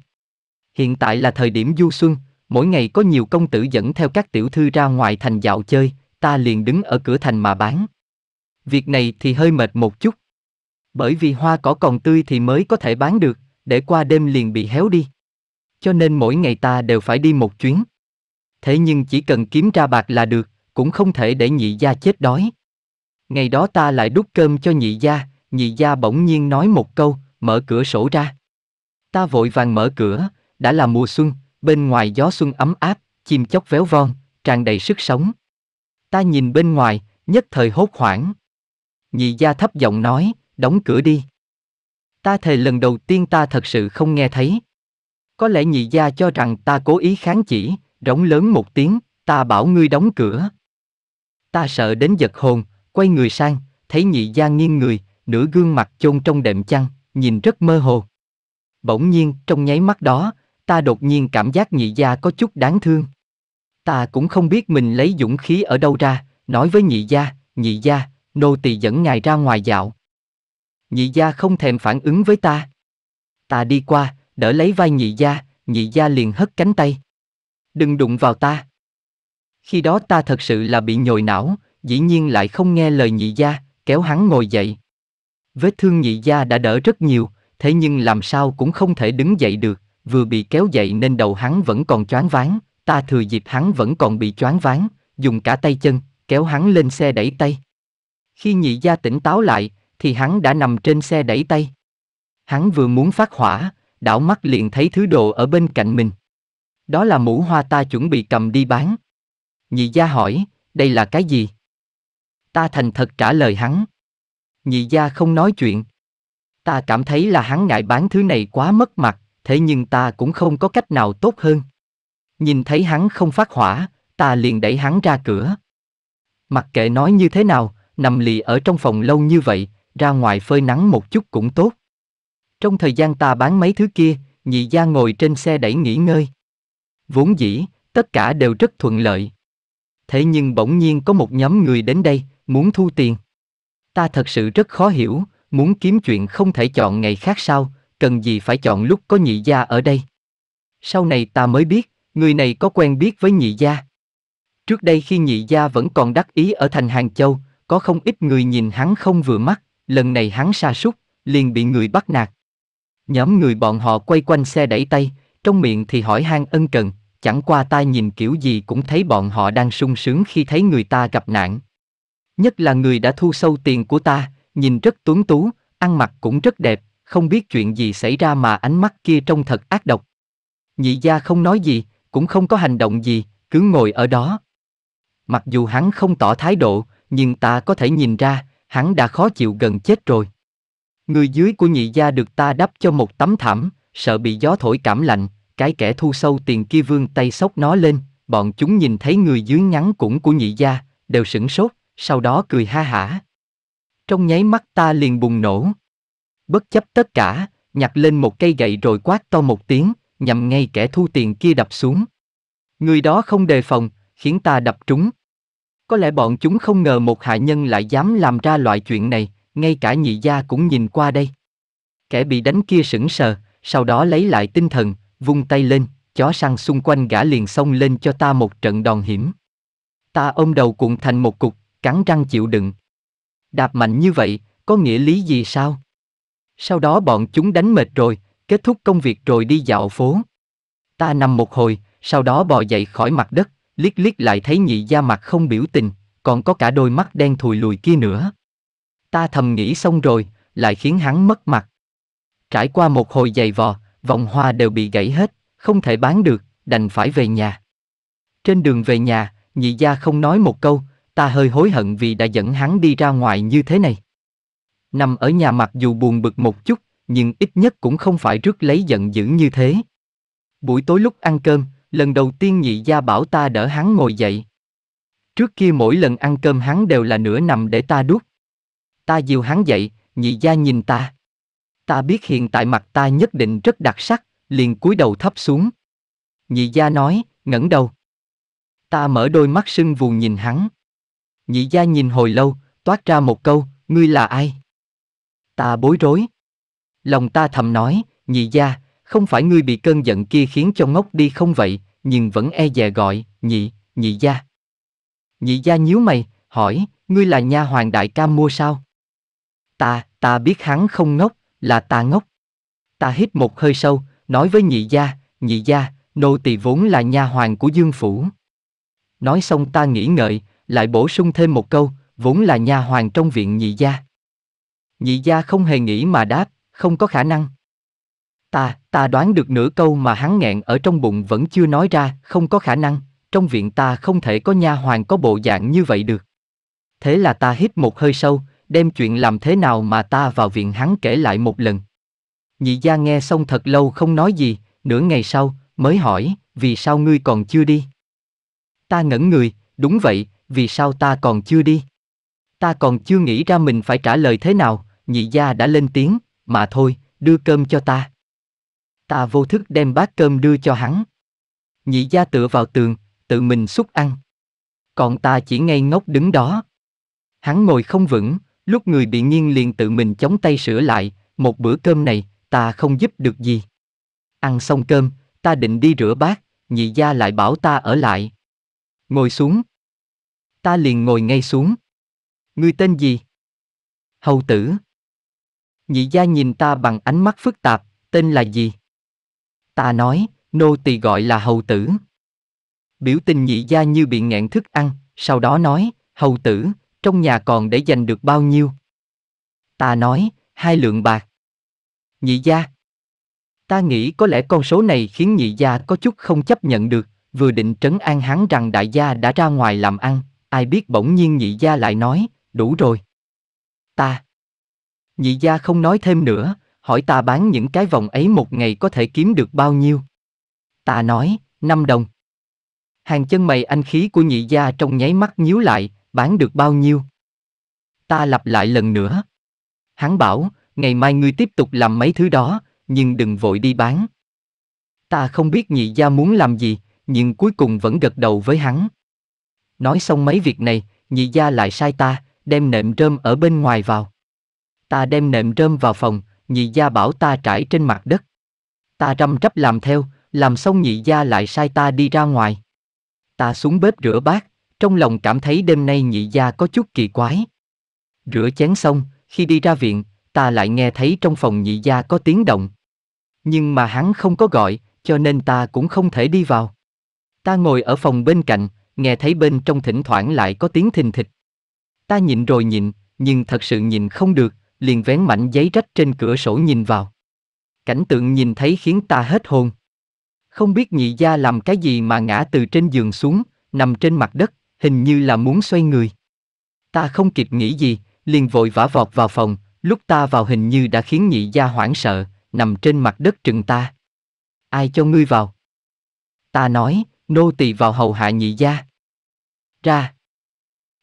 Speaker 1: Hiện tại là thời điểm du xuân, mỗi ngày có nhiều công tử dẫn theo các tiểu thư ra ngoài thành dạo chơi, ta liền đứng ở cửa thành mà bán. Việc này thì hơi mệt một chút. Bởi vì hoa cỏ còn tươi thì mới có thể bán được, để qua đêm liền bị héo đi cho nên mỗi ngày ta đều phải đi một chuyến. Thế nhưng chỉ cần kiếm ra bạc là được, cũng không thể để nhị gia chết đói. Ngày đó ta lại đút cơm cho nhị gia, nhị gia bỗng nhiên nói một câu, mở cửa sổ ra. Ta vội vàng mở cửa, đã là mùa xuân, bên ngoài gió xuân ấm áp, chim chóc véo von, tràn đầy sức sống. Ta nhìn bên ngoài, nhất thời hốt hoảng. Nhị gia thấp giọng nói, đóng cửa đi. Ta thề lần đầu tiên ta thật sự không nghe thấy. Có lẽ nhị gia cho rằng ta cố ý kháng chỉ, rống lớn một tiếng, ta bảo ngươi đóng cửa. Ta sợ đến giật hồn, quay người sang, thấy nhị gia nghiêng người, nửa gương mặt chôn trong đệm chăn, nhìn rất mơ hồ. Bỗng nhiên, trong nháy mắt đó, ta đột nhiên cảm giác nhị gia có chút đáng thương. Ta cũng không biết mình lấy dũng khí ở đâu ra, nói với nhị gia, nhị gia, nô tỳ dẫn ngài ra ngoài dạo. Nhị gia không thèm phản ứng với ta. Ta đi qua, đỡ lấy vai nhị gia, nhị gia liền hất cánh tay. Đừng đụng vào ta. Khi đó ta thật sự là bị nhồi não, dĩ nhiên lại không nghe lời nhị gia, kéo hắn ngồi dậy. Vết thương nhị gia đã đỡ rất nhiều, thế nhưng làm sao cũng không thể đứng dậy được, vừa bị kéo dậy nên đầu hắn vẫn còn choáng váng, ta thừa dịp hắn vẫn còn bị choáng váng, dùng cả tay chân, kéo hắn lên xe đẩy tay. Khi nhị gia tỉnh táo lại, thì hắn đã nằm trên xe đẩy tay. Hắn vừa muốn phát hỏa, đảo mắt liền thấy thứ đồ ở bên cạnh mình. Đó là mũ hoa ta chuẩn bị cầm đi bán. Nhị gia hỏi, đây là cái gì? Ta thành thật trả lời hắn. Nhị gia không nói chuyện. Ta cảm thấy là hắn ngại bán thứ này quá mất mặt, thế nhưng ta cũng không có cách nào tốt hơn. Nhìn thấy hắn không phát hỏa, ta liền đẩy hắn ra cửa. Mặc kệ nói như thế nào, nằm lì ở trong phòng lâu như vậy, ra ngoài phơi nắng một chút cũng tốt. Trong thời gian ta bán mấy thứ kia, nhị gia ngồi trên xe đẩy nghỉ ngơi. Vốn dĩ, tất cả đều rất thuận lợi. Thế nhưng bỗng nhiên có một nhóm người đến đây, muốn thu tiền. Ta thật sự rất khó hiểu, muốn kiếm chuyện không thể chọn ngày khác sao, cần gì phải chọn lúc có nhị gia ở đây. Sau này ta mới biết, người này có quen biết với nhị gia. Trước đây khi nhị gia vẫn còn đắc ý ở thành Hàng Châu, có không ít người nhìn hắn không vừa mắt, lần này hắn sa sút liền bị người bắt nạt. Nhóm người bọn họ quay quanh xe đẩy tay, trong miệng thì hỏi han ân cần, chẳng qua tai nhìn kiểu gì cũng thấy bọn họ đang sung sướng khi thấy người ta gặp nạn. Nhất là người đã thu sâu tiền của ta, nhìn rất tuấn tú, ăn mặc cũng rất đẹp, không biết chuyện gì xảy ra mà ánh mắt kia trông thật ác độc. Nhị gia không nói gì, cũng không có hành động gì, cứ ngồi ở đó. Mặc dù hắn không tỏ thái độ, nhưng ta có thể nhìn ra, hắn đã khó chịu gần chết rồi. Người dưới của nhị gia được ta đắp cho một tấm thảm, sợ bị gió thổi cảm lạnh, cái kẻ thu sâu tiền kia vương tay sóc nó lên, bọn chúng nhìn thấy người dưới ngắn cũng của nhị gia, đều sửng sốt, sau đó cười ha hả. Trong nháy mắt ta liền bùng nổ. Bất chấp tất cả, nhặt lên một cây gậy rồi quát to một tiếng, nhằm ngay kẻ thu tiền kia đập xuống. Người đó không đề phòng, khiến ta đập trúng. Có lẽ bọn chúng không ngờ một hạ nhân lại dám làm ra loại chuyện này, ngay cả nhị gia cũng nhìn qua đây. Kẻ bị đánh kia sững sờ, sau đó lấy lại tinh thần, vung tay lên, chó săn xung quanh gã liền xông lên cho ta một trận đòn hiểm. Ta ôm đầu cuộn thành một cục, cắn răng chịu đựng. Đạp mạnh như vậy, có nghĩa lý gì sao? Sau đó bọn chúng đánh mệt rồi, kết thúc công việc rồi đi dạo phố. Ta nằm một hồi, sau đó bò dậy khỏi mặt đất, liếc liếc lại thấy nhị gia mặt không biểu tình, còn có cả đôi mắt đen thùi lùi kia nữa. Ta thầm nghĩ xong rồi, lại khiến hắn mất mặt. Trải qua một hồi giày vò, vòng hoa đều bị gãy hết, không thể bán được, đành phải về nhà. Trên đường về nhà, nhị gia không nói một câu, ta hơi hối hận vì đã dẫn hắn đi ra ngoài như thế này. Nằm ở nhà mặc dù buồn bực một chút, nhưng ít nhất cũng không phải rước lấy giận dữ như thế. Buổi tối lúc ăn cơm, lần đầu tiên nhị gia bảo ta đỡ hắn ngồi dậy. Trước kia mỗi lần ăn cơm hắn đều là nửa nằm để ta đút, ta dìu hắn dậy, nhị gia nhìn ta. Ta biết hiện tại mặt ta nhất định rất đặc sắc, liền cúi đầu thấp xuống. Nhị gia nói, ngẩng đầu. Ta mở đôi mắt sưng vù nhìn hắn. Nhị gia nhìn hồi lâu, toát ra một câu, ngươi là ai? Ta bối rối. Lòng ta thầm nói, nhị gia, không phải ngươi bị cơn giận kia khiến cho ngốc đi không vậy, nhưng vẫn e dè gọi, nhị, nhị gia. Nhị gia nhíu mày, hỏi, ngươi là nha hoàng đại ca mua sao? Ta, ta biết hắn không ngốc, là ta ngốc. Ta hít một hơi sâu, nói với nhị gia, nhị gia, nô tỳ vốn là nha hoàng của Dương phủ. Nói xong ta nghĩ ngợi, lại bổ sung thêm một câu, vốn là nha hoàng trong viện nhị gia. Nhị gia không hề nghĩ mà đáp, không có khả năng. Ta, ta đoán được nửa câu mà hắn nghẹn ở trong bụng vẫn chưa nói ra, không có khả năng, trong viện ta không thể có nha hoàng có bộ dạng như vậy được. Thế là ta hít một hơi sâu, đem chuyện làm thế nào mà ta vào viện hắn kể lại một lần. Nhị gia nghe xong thật lâu không nói gì, nửa ngày sau, mới hỏi, vì sao ngươi còn chưa đi? Ta ngẩn người, đúng vậy, vì sao ta còn chưa đi? Ta còn chưa nghĩ ra mình phải trả lời thế nào, nhị gia đã lên tiếng, mà thôi, đưa cơm cho ta. Ta vô thức đem bát cơm đưa cho hắn. Nhị gia tựa vào tường, tự mình xúc ăn. Còn ta chỉ ngây ngốc đứng đó. Hắn ngồi không vững, lúc người bị nghiêng liền tự mình chống tay sửa lại, một bữa cơm này, ta không giúp được gì. Ăn xong cơm, ta định đi rửa bát, nhị gia lại bảo ta ở lại. Ngồi xuống. Ta liền ngồi ngay xuống. Ngươi tên gì? Hầu tử. Nhị gia nhìn ta bằng ánh mắt phức tạp, tên là gì? Ta nói, nô tỳ gọi là hầu tử. Biểu tình nhị gia như bị nghẹn thức ăn, sau đó nói, hầu tử, trong nhà còn để dành được bao nhiêu? Ta nói, hai lượng bạc. Nhị gia. Ta nghĩ có lẽ con số này khiến nhị gia có chút không chấp nhận được, vừa định trấn an hắn rằng đại gia đã ra ngoài làm ăn, ai biết bỗng nhiên nhị gia lại nói, đủ rồi. Ta. Nhị gia không nói thêm nữa, hỏi ta bán những cái vòng ấy một ngày có thể kiếm được bao nhiêu. Ta nói, 5 đồng. Hàng chân mày anh khí của nhị gia trong nháy mắt nhíu lại, bán được bao nhiêu? Ta lặp lại lần nữa. Hắn bảo, ngày mai ngươi tiếp tục làm mấy thứ đó, nhưng đừng vội đi bán. Ta không biết nhị gia muốn làm gì, nhưng cuối cùng vẫn gật đầu với hắn. Nói xong mấy việc này, nhị gia lại sai ta, đem nệm rơm ở bên ngoài vào. Ta đem nệm rơm vào phòng, nhị gia bảo ta trải trên mặt đất. Ta răm rắp làm theo, làm xong nhị gia lại sai ta đi ra ngoài. Ta xuống bếp rửa bát, trong lòng cảm thấy đêm nay nhị gia có chút kỳ quái. Rửa chén xong, khi đi ra viện, ta lại nghe thấy trong phòng nhị gia có tiếng động. Nhưng mà hắn không có gọi, cho nên ta cũng không thể đi vào. Ta ngồi ở phòng bên cạnh, nghe thấy bên trong thỉnh thoảng lại có tiếng thình thịch. Ta nhìn rồi nhìn, nhưng thật sự nhìn không được, liền vén mảnh giấy rách trên cửa sổ nhìn vào. Cảnh tượng nhìn thấy khiến ta hết hồn. Không biết nhị gia làm cái gì mà ngã từ trên giường xuống, nằm trên mặt đất hình như là muốn xoay người. Ta không kịp nghĩ gì, liền vội vã vọt vào phòng, lúc ta vào hình như đã khiến nhị gia hoảng sợ, nằm trên mặt đất trừng ta. Ai cho ngươi vào? Ta nói, nô tỳ vào hầu hạ nhị gia. Ra.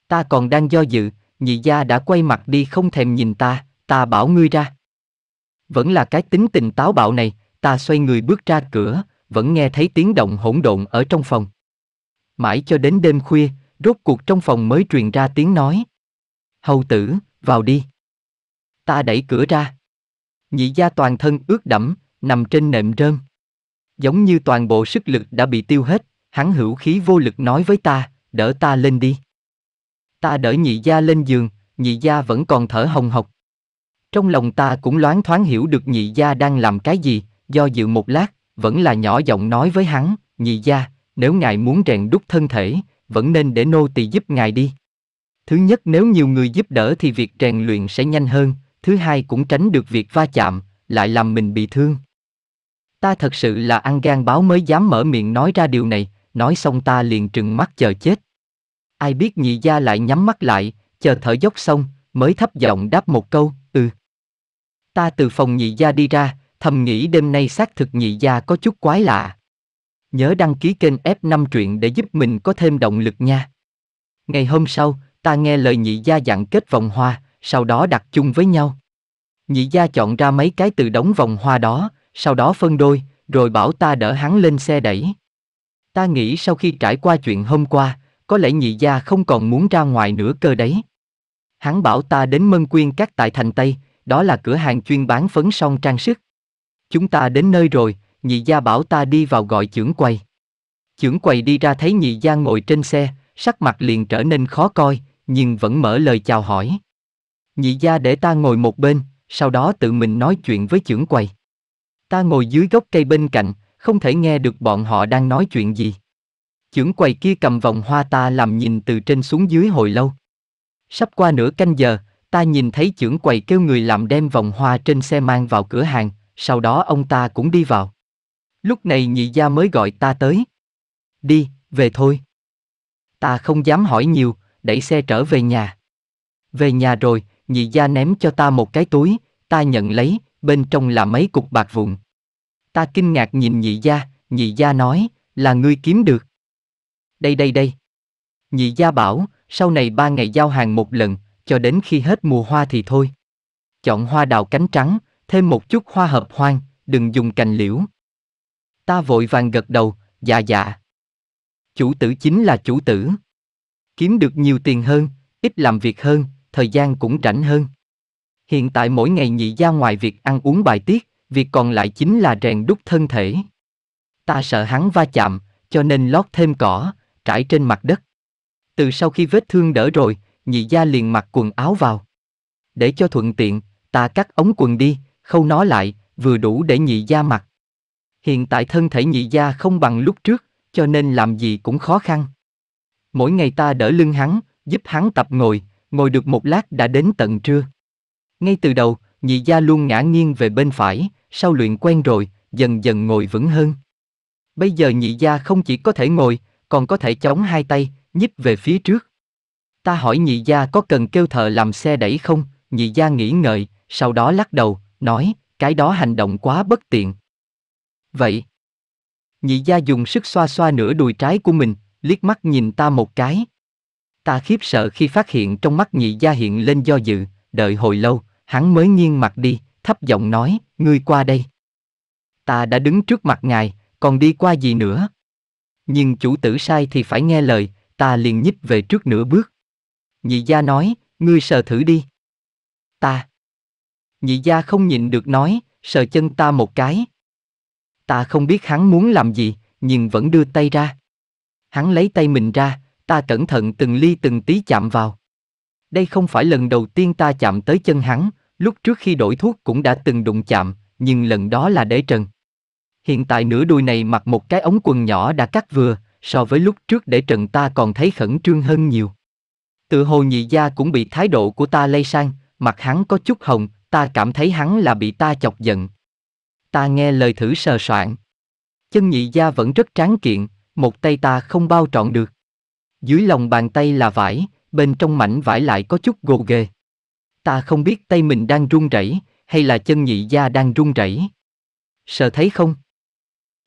Speaker 1: Ta còn đang do dự, nhị gia đã quay mặt đi không thèm nhìn ta, ta bảo ngươi ra. Vẫn là cái tính tình táo bạo này, ta xoay người bước ra cửa, vẫn nghe thấy tiếng động hỗn độn ở trong phòng. Mãi cho đến đêm khuya, rốt cuộc trong phòng mới truyền ra tiếng nói. Hầu tử, vào đi. Ta đẩy cửa ra. Nhị gia toàn thân ướt đẫm, nằm trên nệm rơm. Giống như toàn bộ sức lực đã bị tiêu hết, hắn hữu khí vô lực nói với ta, đỡ ta lên đi. Ta đỡ nhị gia lên giường, nhị gia vẫn còn thở hồng hộc. Trong lòng ta cũng loáng thoáng hiểu được nhị gia đang làm cái gì, do dự một lát, vẫn là nhỏ giọng nói với hắn, nhị gia, nếu ngài muốn rèn đúc thân thể, vẫn nên để nô tỳ giúp ngài đi. Thứ nhất nếu nhiều người giúp đỡ thì việc rèn luyện sẽ nhanh hơn, thứ hai cũng tránh được việc va chạm, lại làm mình bị thương. Ta thật sự là ăn gan báo mới dám mở miệng nói ra điều này, nói xong ta liền trừng mắt chờ chết. Ai biết nhị gia lại nhắm mắt lại, chờ thở dốc xong, mới thấp giọng đáp một câu, ừ. Ta từ phòng nhị gia đi ra, thầm nghĩ đêm nay xác thực nhị gia có chút quái lạ. Nhớ đăng ký kênh F5 truyện để giúp mình có thêm động lực nha. Ngày hôm sau, ta nghe lời nhị gia dặn kết vòng hoa, sau đó đặt chung với nhau. Nhị gia chọn ra mấy cái từ đóng vòng hoa đó, sau đó phân đôi, rồi bảo ta đỡ hắn lên xe đẩy. Ta nghĩ sau khi trải qua chuyện hôm qua, có lẽ nhị gia không còn muốn ra ngoài nữa cơ đấy. Hắn bảo ta đến Mân Quyên Các tại Thành Tây, đó là cửa hàng chuyên bán phấn son trang sức. Chúng ta đến nơi rồi, nhị gia bảo ta đi vào gọi trưởng quầy. Trưởng quầy đi ra thấy nhị gia ngồi trên xe, sắc mặt liền trở nên khó coi, nhưng vẫn mở lời chào hỏi. Nhị gia để ta ngồi một bên, sau đó tự mình nói chuyện với trưởng quầy. Ta ngồi dưới gốc cây bên cạnh, không thể nghe được bọn họ đang nói chuyện gì. Trưởng quầy kia cầm vòng hoa ta làm nhìn từ trên xuống dưới hồi lâu. Sắp qua nửa canh giờ, ta nhìn thấy trưởng quầy kêu người làm đem vòng hoa trên xe mang vào cửa hàng, sau đó ông ta cũng đi vào. Lúc này nhị gia mới gọi ta tới. Đi, về thôi. Ta không dám hỏi nhiều, đẩy xe trở về nhà. Về nhà rồi, nhị gia ném cho ta một cái túi, ta nhận lấy, bên trong là mấy cục bạc vụn. Ta kinh ngạc nhìn nhị gia, nhị gia nói, là ngươi kiếm được. Đây đây đây. Nhị gia bảo, sau này ba ngày giao hàng một lần, cho đến khi hết mùa hoa thì thôi. Chọn hoa đào cánh trắng, thêm một chút hoa hợp hoang, đừng dùng cành liễu. Ta vội vàng gật đầu, dạ dạ. Chủ tử chính là chủ tử. Kiếm được nhiều tiền hơn, ít làm việc hơn, thời gian cũng rảnh hơn. Hiện tại mỗi ngày nhị ra ngoài việc ăn uống bài tiết, việc còn lại chính là rèn đúc thân thể. Ta sợ hắn va chạm, cho nên lót thêm cỏ, trải trên mặt đất. Từ sau khi vết thương đỡ rồi, nhị gia liền mặc quần áo vào. Để cho thuận tiện, ta cắt ống quần đi, khâu nó lại, vừa đủ để nhị gia mặc. Hiện tại thân thể nhị gia không bằng lúc trước, cho nên làm gì cũng khó khăn. Mỗi ngày ta đỡ lưng hắn, giúp hắn tập ngồi, ngồi được một lát đã đến tận trưa. Ngay từ đầu, nhị gia luôn ngã nghiêng về bên phải, sau luyện quen rồi, dần dần ngồi vững hơn. Bây giờ nhị gia không chỉ có thể ngồi, còn có thể chống hai tay, nhích về phía trước. Ta hỏi nhị gia có cần kêu thợ làm xe đẩy không, nhị gia nghĩ ngợi, sau đó lắc đầu, nói, cái đó hành động quá bất tiện, vậy. Nhị gia dùng sức xoa xoa nửa đùi trái của mình, liếc mắt nhìn ta một cái. Ta khiếp sợ khi phát hiện trong mắt nhị gia hiện lên do dự, đợi hồi lâu, hắn mới nghiêng mặt đi, thấp giọng nói, ngươi qua đây. Ta đã đứng trước mặt ngài, còn đi qua gì nữa? Nhưng chủ tử sai thì phải nghe lời, ta liền nhích về trước nửa bước. Nhị gia nói, ngươi sờ thử đi. Ta. Nhị gia không nhịn được nói, sờ chân ta một cái. Ta không biết hắn muốn làm gì, nhưng vẫn đưa tay ra. Hắn lấy tay mình ra, ta cẩn thận từng ly từng tí chạm vào. Đây không phải lần đầu tiên ta chạm tới chân hắn, lúc trước khi đổi thuốc cũng đã từng đụng chạm, nhưng lần đó là để trần. Hiện tại nửa đùi này mặc một cái ống quần nhỏ đã cắt vừa, so với lúc trước để trần ta còn thấy khẩn trương hơn nhiều. Tự hồ nhị gia cũng bị thái độ của ta lây sang, mặt hắn có chút hồng, ta cảm thấy hắn là bị ta chọc giận, ta nghe lời thử sờ soạn. Chân nhị gia vẫn rất tráng kiện, một tay ta không bao trọn được. Dưới lòng bàn tay là vải, bên trong mảnh vải lại có chút gồ ghề. Ta không biết tay mình đang run rẩy, hay là chân nhị gia đang run rẩy. Sợ thấy không?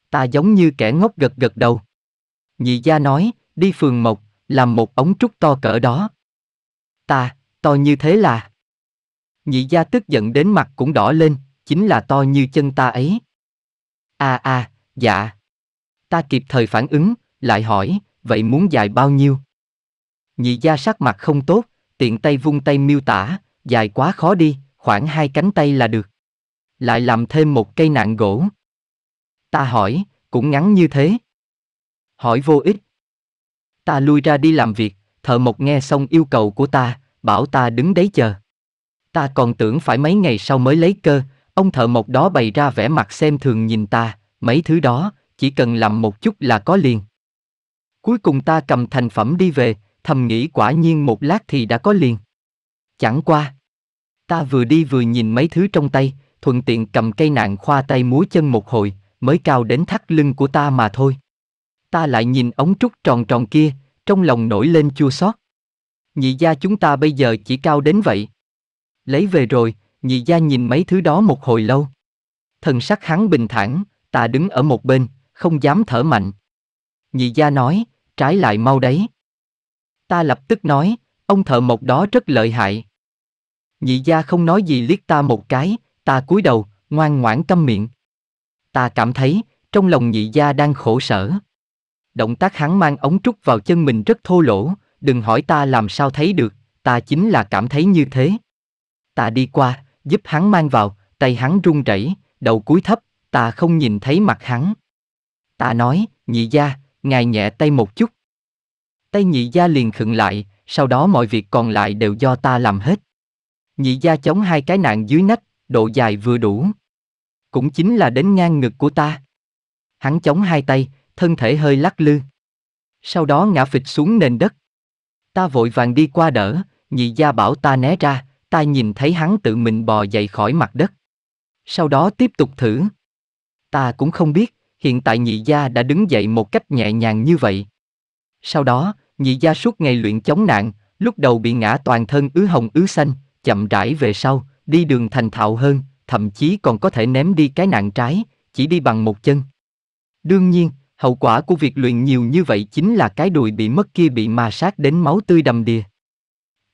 Speaker 1: Ta giống như kẻ ngốc gật gật đầu. Nhị gia nói, đi phường mộc, làm một ống trúc to cỡ đó. Ta, to như thế là... Nhị gia tức giận đến mặt cũng đỏ lên, chính là to như chân ta ấy. À à, dạ. Ta kịp thời phản ứng, lại hỏi, vậy muốn dài bao nhiêu? Nhị gia sắc mặt không tốt, tiện tay vung tay miêu tả, dài quá khó đi, khoảng hai cánh tay là được. Lại làm thêm một cây nạn gỗ. Ta hỏi, cũng ngắn như thế. Hỏi vô ích. Ta lui ra đi làm việc, thợ mộc nghe xong yêu cầu của ta, bảo ta đứng đấy chờ. Ta còn tưởng phải mấy ngày sau mới lấy cơ, Ông thợ mộc đó bày ra vẻ mặt xem thường nhìn ta, mấy thứ đó, chỉ cần làm một chút là có liền. Cuối cùng ta cầm thành phẩm đi về, thầm nghĩ quả nhiên một lát thì đã có liền. Chẳng qua. Ta vừa đi vừa nhìn mấy thứ trong tay, thuận tiện cầm cây nạn khoa tay múa chân một hồi, mới cao đến thắt lưng của ta mà thôi. Ta lại nhìn ống trúc tròn tròn kia, trong lòng nổi lên chua xót. Nhị gia chúng ta bây giờ chỉ cao đến vậy. Lấy về rồi, Nhị gia nhìn mấy thứ đó một hồi lâu. Thần sắc hắn bình thản, ta đứng ở một bên, không dám thở mạnh. Nhị gia nói, trái lại mau đấy. Ta lập tức nói, ông thợ mộc đó rất lợi hại. Nhị gia không nói gì liếc ta một cái, ta cúi đầu, ngoan ngoãn câm miệng. Ta cảm thấy, trong lòng nhị gia đang khổ sở. Động tác hắn mang ống trúc vào chân mình rất thô lỗ, đừng hỏi ta làm sao thấy được, ta chính là cảm thấy như thế. Ta đi qua, giúp hắn mang vào, tay hắn run rẩy, đầu cúi thấp, ta không nhìn thấy mặt hắn. Ta nói, nhị gia, ngài nhẹ tay một chút. Tay nhị gia liền khựng lại, sau đó mọi việc còn lại đều do ta làm hết. Nhị gia chống hai cái nạn dưới nách, độ dài vừa đủ. Cũng chính là đến ngang ngực của ta. Hắn chống hai tay, thân thể hơi lắc lư. Sau đó ngã phịch xuống nền đất. Ta vội vàng đi qua đỡ, nhị gia bảo ta né ra, ta nhìn thấy hắn tự mình bò dậy khỏi mặt đất. Sau đó tiếp tục thử. Ta cũng không biết, hiện tại nhị gia đã đứng dậy một cách nhẹ nhàng như vậy. Sau đó, nhị gia suốt ngày luyện chống nạn, lúc đầu bị ngã toàn thân ứ hồng ứ xanh, chậm rãi về sau, đi đường thành thạo hơn, thậm chí còn có thể ném đi cái nạn trái, chỉ đi bằng một chân. Đương nhiên, hậu quả của việc luyện nhiều như vậy chính là cái đùi bị mất kia bị ma sát đến máu tươi đầm đìa.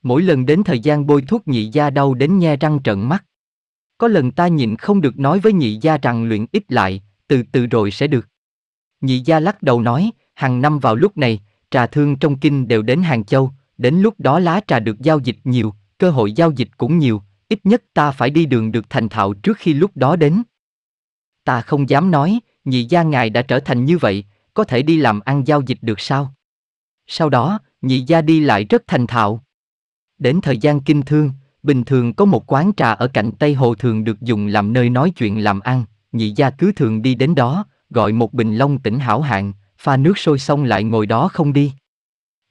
Speaker 1: Mỗi lần đến thời gian bôi thuốc nhị gia đau đến nhe răng trợn mắt. Có lần ta nhịn không được nói với nhị gia rằng luyện ít lại, từ từ rồi sẽ được. Nhị gia lắc đầu nói, hàng năm vào lúc này, trà thương trong kinh đều đến Hàng Châu, đến lúc đó lá trà được giao dịch nhiều, cơ hội giao dịch cũng nhiều, ít nhất ta phải đi đường được thành thạo trước khi lúc đó đến. Ta không dám nói, nhị gia ngài đã trở thành như vậy, có thể đi làm ăn giao dịch được sao? Sau đó, nhị gia đi lại rất thành thạo. Đến thời gian kinh thương, bình thường có một quán trà ở cạnh Tây Hồ thường được dùng làm nơi nói chuyện làm ăn, nhị gia cứ thường đi đến đó, gọi một bình long tỉnh hảo hạng, pha nước sôi xong lại ngồi đó không đi.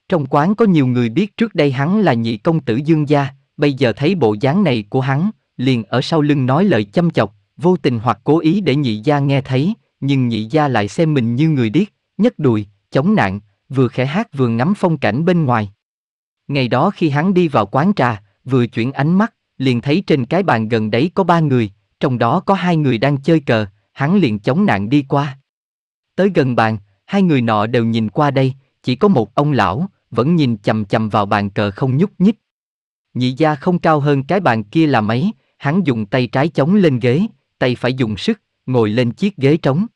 Speaker 1: Trong quán có nhiều người biết trước đây hắn là nhị công tử Dương gia, bây giờ thấy bộ dáng này của hắn, liền ở sau lưng nói lời chăm chọc, vô tình hoặc cố ý để nhị gia nghe thấy, nhưng nhị gia lại xem mình như người điếc, nhấc đùi, chống nạn, vừa khẽ hát vừa ngắm phong cảnh bên ngoài. Ngày đó khi hắn đi vào quán trà, vừa chuyển ánh mắt, liền thấy trên cái bàn gần đấy có ba người, trong đó có hai người đang chơi cờ, hắn liền chống nạn đi qua. Tới gần bàn, hai người nọ đều nhìn qua đây, chỉ có một ông lão, vẫn nhìn chầm chầm vào bàn cờ không nhúc nhích. Nhị gia không cao hơn cái bàn kia là mấy, hắn dùng tay trái chống lên ghế, tay phải dùng sức, ngồi lên chiếc ghế trống.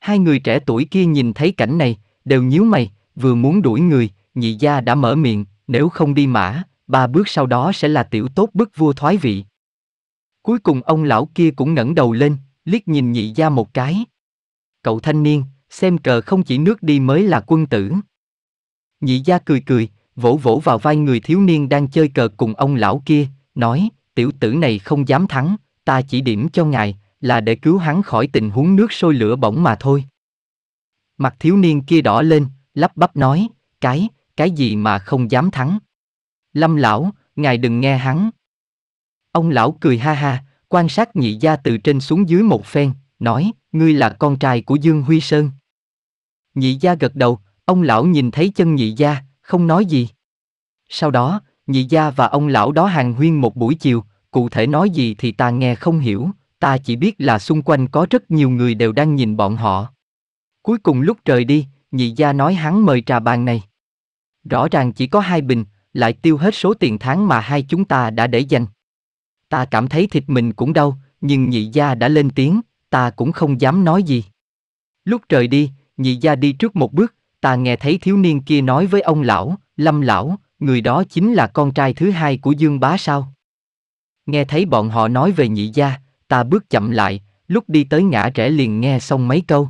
Speaker 1: Hai người trẻ tuổi kia nhìn thấy cảnh này, đều nhíu mày, vừa muốn đuổi người, nhị gia đã mở miệng, nếu không đi mã, ba bước sau đó sẽ là tiểu tốt bức vua thoái vị. Cuối cùng ông lão kia cũng ngẩng đầu lên, liếc nhìn nhị gia một cái. Cậu thanh niên, xem cờ không chỉ nước đi mới là quân tử. Nhị gia cười cười, vỗ vỗ vào vai người thiếu niên đang chơi cờ cùng ông lão kia, nói, tiểu tử này không dám thắng, ta chỉ điểm cho ngài, là để cứu hắn khỏi tình huống nước sôi lửa bỏng mà thôi. Mặt thiếu niên kia đỏ lên, lắp bắp nói, cái, cái gì mà không dám thắng. Lâm lão, ngài đừng nghe hắn. Ông lão cười ha ha, quan sát nhị gia từ trên xuống dưới một phen, nói, ngươi là con trai của Dương Huy Sơn. Nhị gia gật đầu, ông lão nhìn thấy chân nhị gia, không nói gì. Sau đó, nhị gia và ông lão đó hàng huyên một buổi chiều, cụ thể nói gì thì ta nghe không hiểu, ta chỉ biết là xung quanh có rất nhiều người đều đang nhìn bọn họ. Cuối cùng lúc trời đi, nhị gia nói hắn mời trà bàn này. Rõ ràng chỉ có hai bình, lại tiêu hết số tiền tháng mà hai chúng ta đã để dành. Ta cảm thấy thịt mình cũng đau, nhưng nhị gia đã lên tiếng, ta cũng không dám nói gì. Lúc trời đi, nhị gia đi trước một bước, ta nghe thấy thiếu niên kia nói với ông lão, lâm lão, người đó chính là con trai thứ hai của Dương Bá sao? Nghe thấy bọn họ nói về nhị gia, ta bước chậm lại, lúc đi tới ngã trẻ liền nghe xong mấy câu.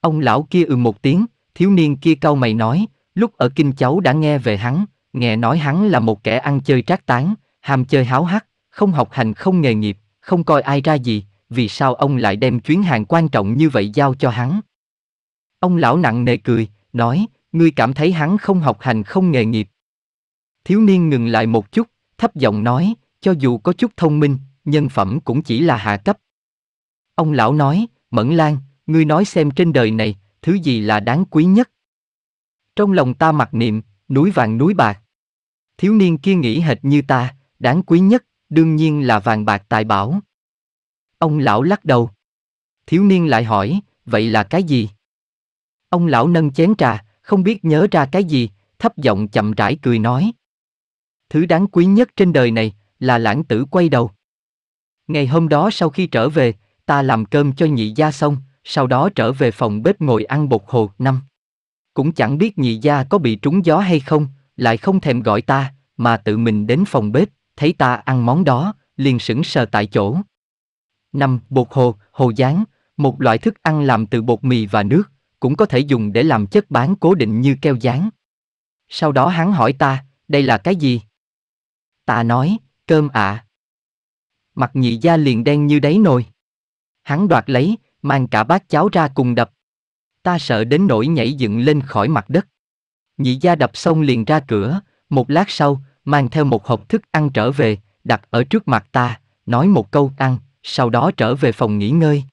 Speaker 1: Ông lão kia ừ một tiếng, thiếu niên kia câu mày nói, Lúc ở kinh cháu đã nghe về hắn, nghe nói hắn là một kẻ ăn chơi trác tán, ham chơi háo hắc, không học hành không nghề nghiệp, không coi ai ra gì, vì sao ông lại đem chuyến hàng quan trọng như vậy giao cho hắn? Ông lão nặng nề cười, nói, ngươi cảm thấy hắn không học hành không nghề nghiệp. Thiếu niên ngừng lại một chút, thấp giọng nói, cho dù có chút thông minh, nhân phẩm cũng chỉ là hạ cấp. Ông lão nói, Mẫn Lan, ngươi nói xem trên đời này, thứ gì là đáng quý nhất? Trong lòng ta mặc niệm, núi vàng núi bạc. Thiếu niên kia nghĩ hệt như ta, đáng quý nhất, đương nhiên là vàng bạc tài bảo. Ông lão lắc đầu. Thiếu niên lại hỏi, vậy là cái gì? Ông lão nâng chén trà, không biết nhớ ra cái gì, thấp giọng chậm rãi cười nói. Thứ đáng quý nhất trên đời này là lãng tử quay đầu. Ngày hôm đó sau khi trở về, ta làm cơm cho nhị gia xong, sau đó trở về phòng bếp ngồi ăn bột hồ năm cũng chẳng biết nhị gia có bị trúng gió hay không, lại không thèm gọi ta, mà tự mình đến phòng bếp, thấy ta ăn món đó, liền sững sờ tại chỗ. Năm, Bột hồ, hồ gián, một loại thức ăn làm từ bột mì và nước, cũng có thể dùng để làm chất bán cố định như keo dán. Sau đó hắn hỏi ta, đây là cái gì? Ta nói, cơm ạ. À. Mặt nhị gia liền đen như đáy nồi. Hắn đoạt lấy, mang cả bát cháo ra cùng đập ta sợ đến nỗi nhảy dựng lên khỏi mặt đất. Nhị gia đập xong liền ra cửa, một lát sau, mang theo một hộp thức ăn trở về, đặt ở trước mặt ta, nói một câu ăn, sau đó trở về phòng nghỉ ngơi.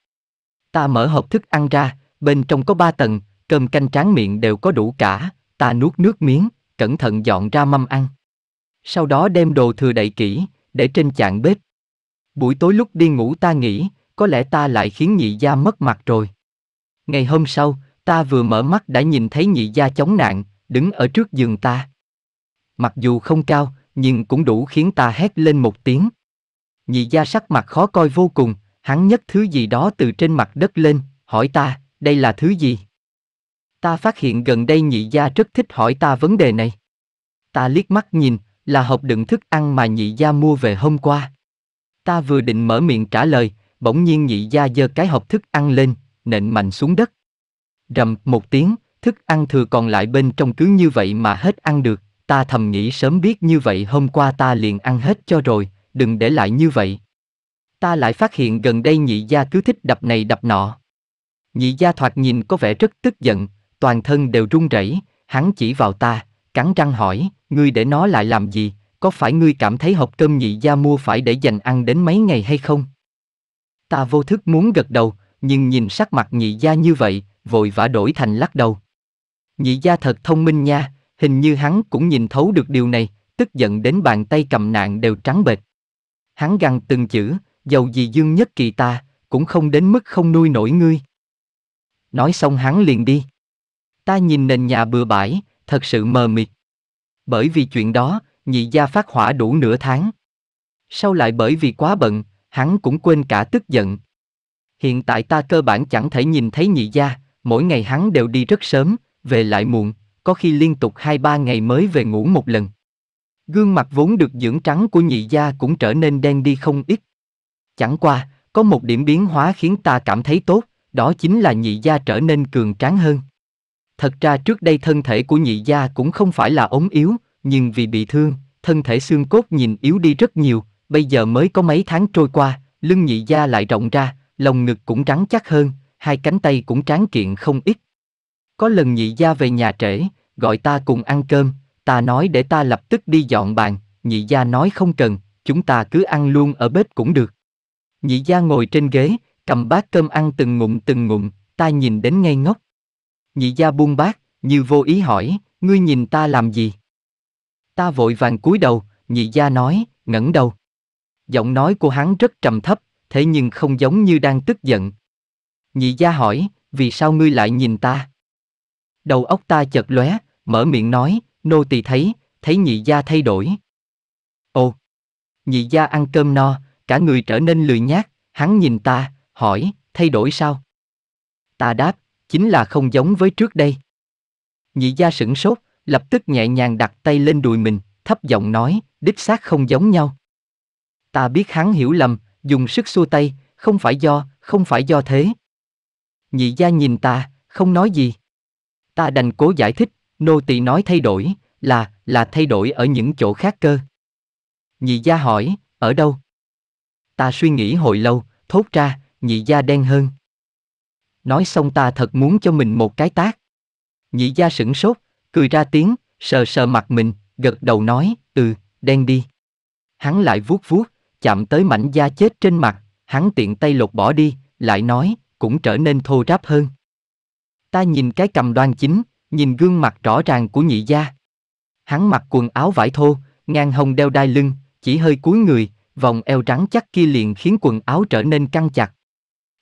Speaker 1: Ta mở hộp thức ăn ra, bên trong có ba tầng, cơm canh tráng miệng đều có đủ cả, ta nuốt nước miếng, cẩn thận dọn ra mâm ăn. Sau đó đem đồ thừa đầy kỹ, để trên chạng bếp. Buổi tối lúc đi ngủ ta nghĩ, có lẽ ta lại khiến nhị gia mất mặt rồi. Ngày hôm sau, ta vừa mở mắt đã nhìn thấy nhị gia chống nạn, đứng ở trước giường ta. Mặc dù không cao, nhưng cũng đủ khiến ta hét lên một tiếng. Nhị gia sắc mặt khó coi vô cùng, hắn nhấc thứ gì đó từ trên mặt đất lên, hỏi ta, đây là thứ gì? Ta phát hiện gần đây nhị gia rất thích hỏi ta vấn đề này. Ta liếc mắt nhìn, là hộp đựng thức ăn mà nhị gia mua về hôm qua. Ta vừa định mở miệng trả lời, bỗng nhiên nhị gia giơ cái hộp thức ăn lên, nện mạnh xuống đất. Rầm một tiếng, thức ăn thừa còn lại bên trong cứ như vậy mà hết ăn được, ta thầm nghĩ sớm biết như vậy hôm qua ta liền ăn hết cho rồi, đừng để lại như vậy. Ta lại phát hiện gần đây nhị gia cứ thích đập này đập nọ. Nhị gia thoạt nhìn có vẻ rất tức giận, toàn thân đều run rẩy, hắn chỉ vào ta, cắn răng hỏi, ngươi để nó lại làm gì, có phải ngươi cảm thấy hộp cơm nhị gia mua phải để dành ăn đến mấy ngày hay không? Ta vô thức muốn gật đầu, nhưng nhìn sắc mặt nhị gia như vậy, vội vã đổi thành lắc đầu. Nhị gia thật thông minh nha, hình như hắn cũng nhìn thấu được điều này, tức giận đến bàn tay cầm nạn đều trắng bệch. Hắn gằn từng chữ, dầu gì dương nhất kỳ ta, cũng không đến mức không nuôi nổi ngươi. Nói xong hắn liền đi. Ta nhìn nền nhà bừa bãi, thật sự mờ mịt. Bởi vì chuyện đó, nhị gia phát hỏa đủ nửa tháng. Sau lại bởi vì quá bận, hắn cũng quên cả tức giận hiện tại ta cơ bản chẳng thể nhìn thấy nhị gia, mỗi ngày hắn đều đi rất sớm, về lại muộn, có khi liên tục 2-3 ngày mới về ngủ một lần. Gương mặt vốn được dưỡng trắng của nhị gia cũng trở nên đen đi không ít. Chẳng qua, có một điểm biến hóa khiến ta cảm thấy tốt, đó chính là nhị gia trở nên cường tráng hơn. Thật ra trước đây thân thể của nhị gia cũng không phải là ốm yếu, nhưng vì bị thương, thân thể xương cốt nhìn yếu đi rất nhiều, bây giờ mới có mấy tháng trôi qua, lưng nhị gia lại rộng ra, lồng ngực cũng rắn chắc hơn, hai cánh tay cũng tráng kiện không ít. Có lần nhị gia về nhà trễ, gọi ta cùng ăn cơm, ta nói để ta lập tức đi dọn bàn, nhị gia nói không cần, chúng ta cứ ăn luôn ở bếp cũng được. Nhị gia ngồi trên ghế, cầm bát cơm ăn từng ngụm từng ngụm, ta nhìn đến ngây ngốc. Nhị gia buông bát, như vô ý hỏi, ngươi nhìn ta làm gì? Ta vội vàng cúi đầu, nhị gia nói, ngẩng đầu. Giọng nói của hắn rất trầm thấp, thế nhưng không giống như đang tức giận. Nhị gia hỏi, vì sao ngươi lại nhìn ta? Đầu óc ta chợt lóe, mở miệng nói, nô tỳ thấy, thấy nhị gia thay đổi. Ồ, nhị gia ăn cơm no, cả người trở nên lười nhác, hắn nhìn ta, hỏi, thay đổi sao? Ta đáp, chính là không giống với trước đây. Nhị gia sửng sốt, lập tức nhẹ nhàng đặt tay lên đùi mình, thấp giọng nói, đích xác không giống nhau. Ta biết hắn hiểu lầm, dùng sức xua tay, không phải do, không phải do thế. Nhị gia nhìn ta, không nói gì. Ta đành cố giải thích, nô tỳ nói thay đổi, là, là thay đổi ở những chỗ khác cơ. Nhị gia hỏi, ở đâu? Ta suy nghĩ hồi lâu, thốt ra, nhị gia đen hơn. Nói xong ta thật muốn cho mình một cái tác. Nhị gia sửng sốt, cười ra tiếng, sờ sờ mặt mình, gật đầu nói, ừ, đen đi. Hắn lại vuốt vuốt, chạm tới mảnh da chết trên mặt, hắn tiện tay lột bỏ đi, lại nói, cũng trở nên thô ráp hơn. Ta nhìn cái cầm đoan chính, nhìn gương mặt rõ ràng của nhị gia. Hắn mặc quần áo vải thô, ngang hông đeo đai lưng, chỉ hơi cúi người, vòng eo trắng chắc kia liền khiến quần áo trở nên căng chặt.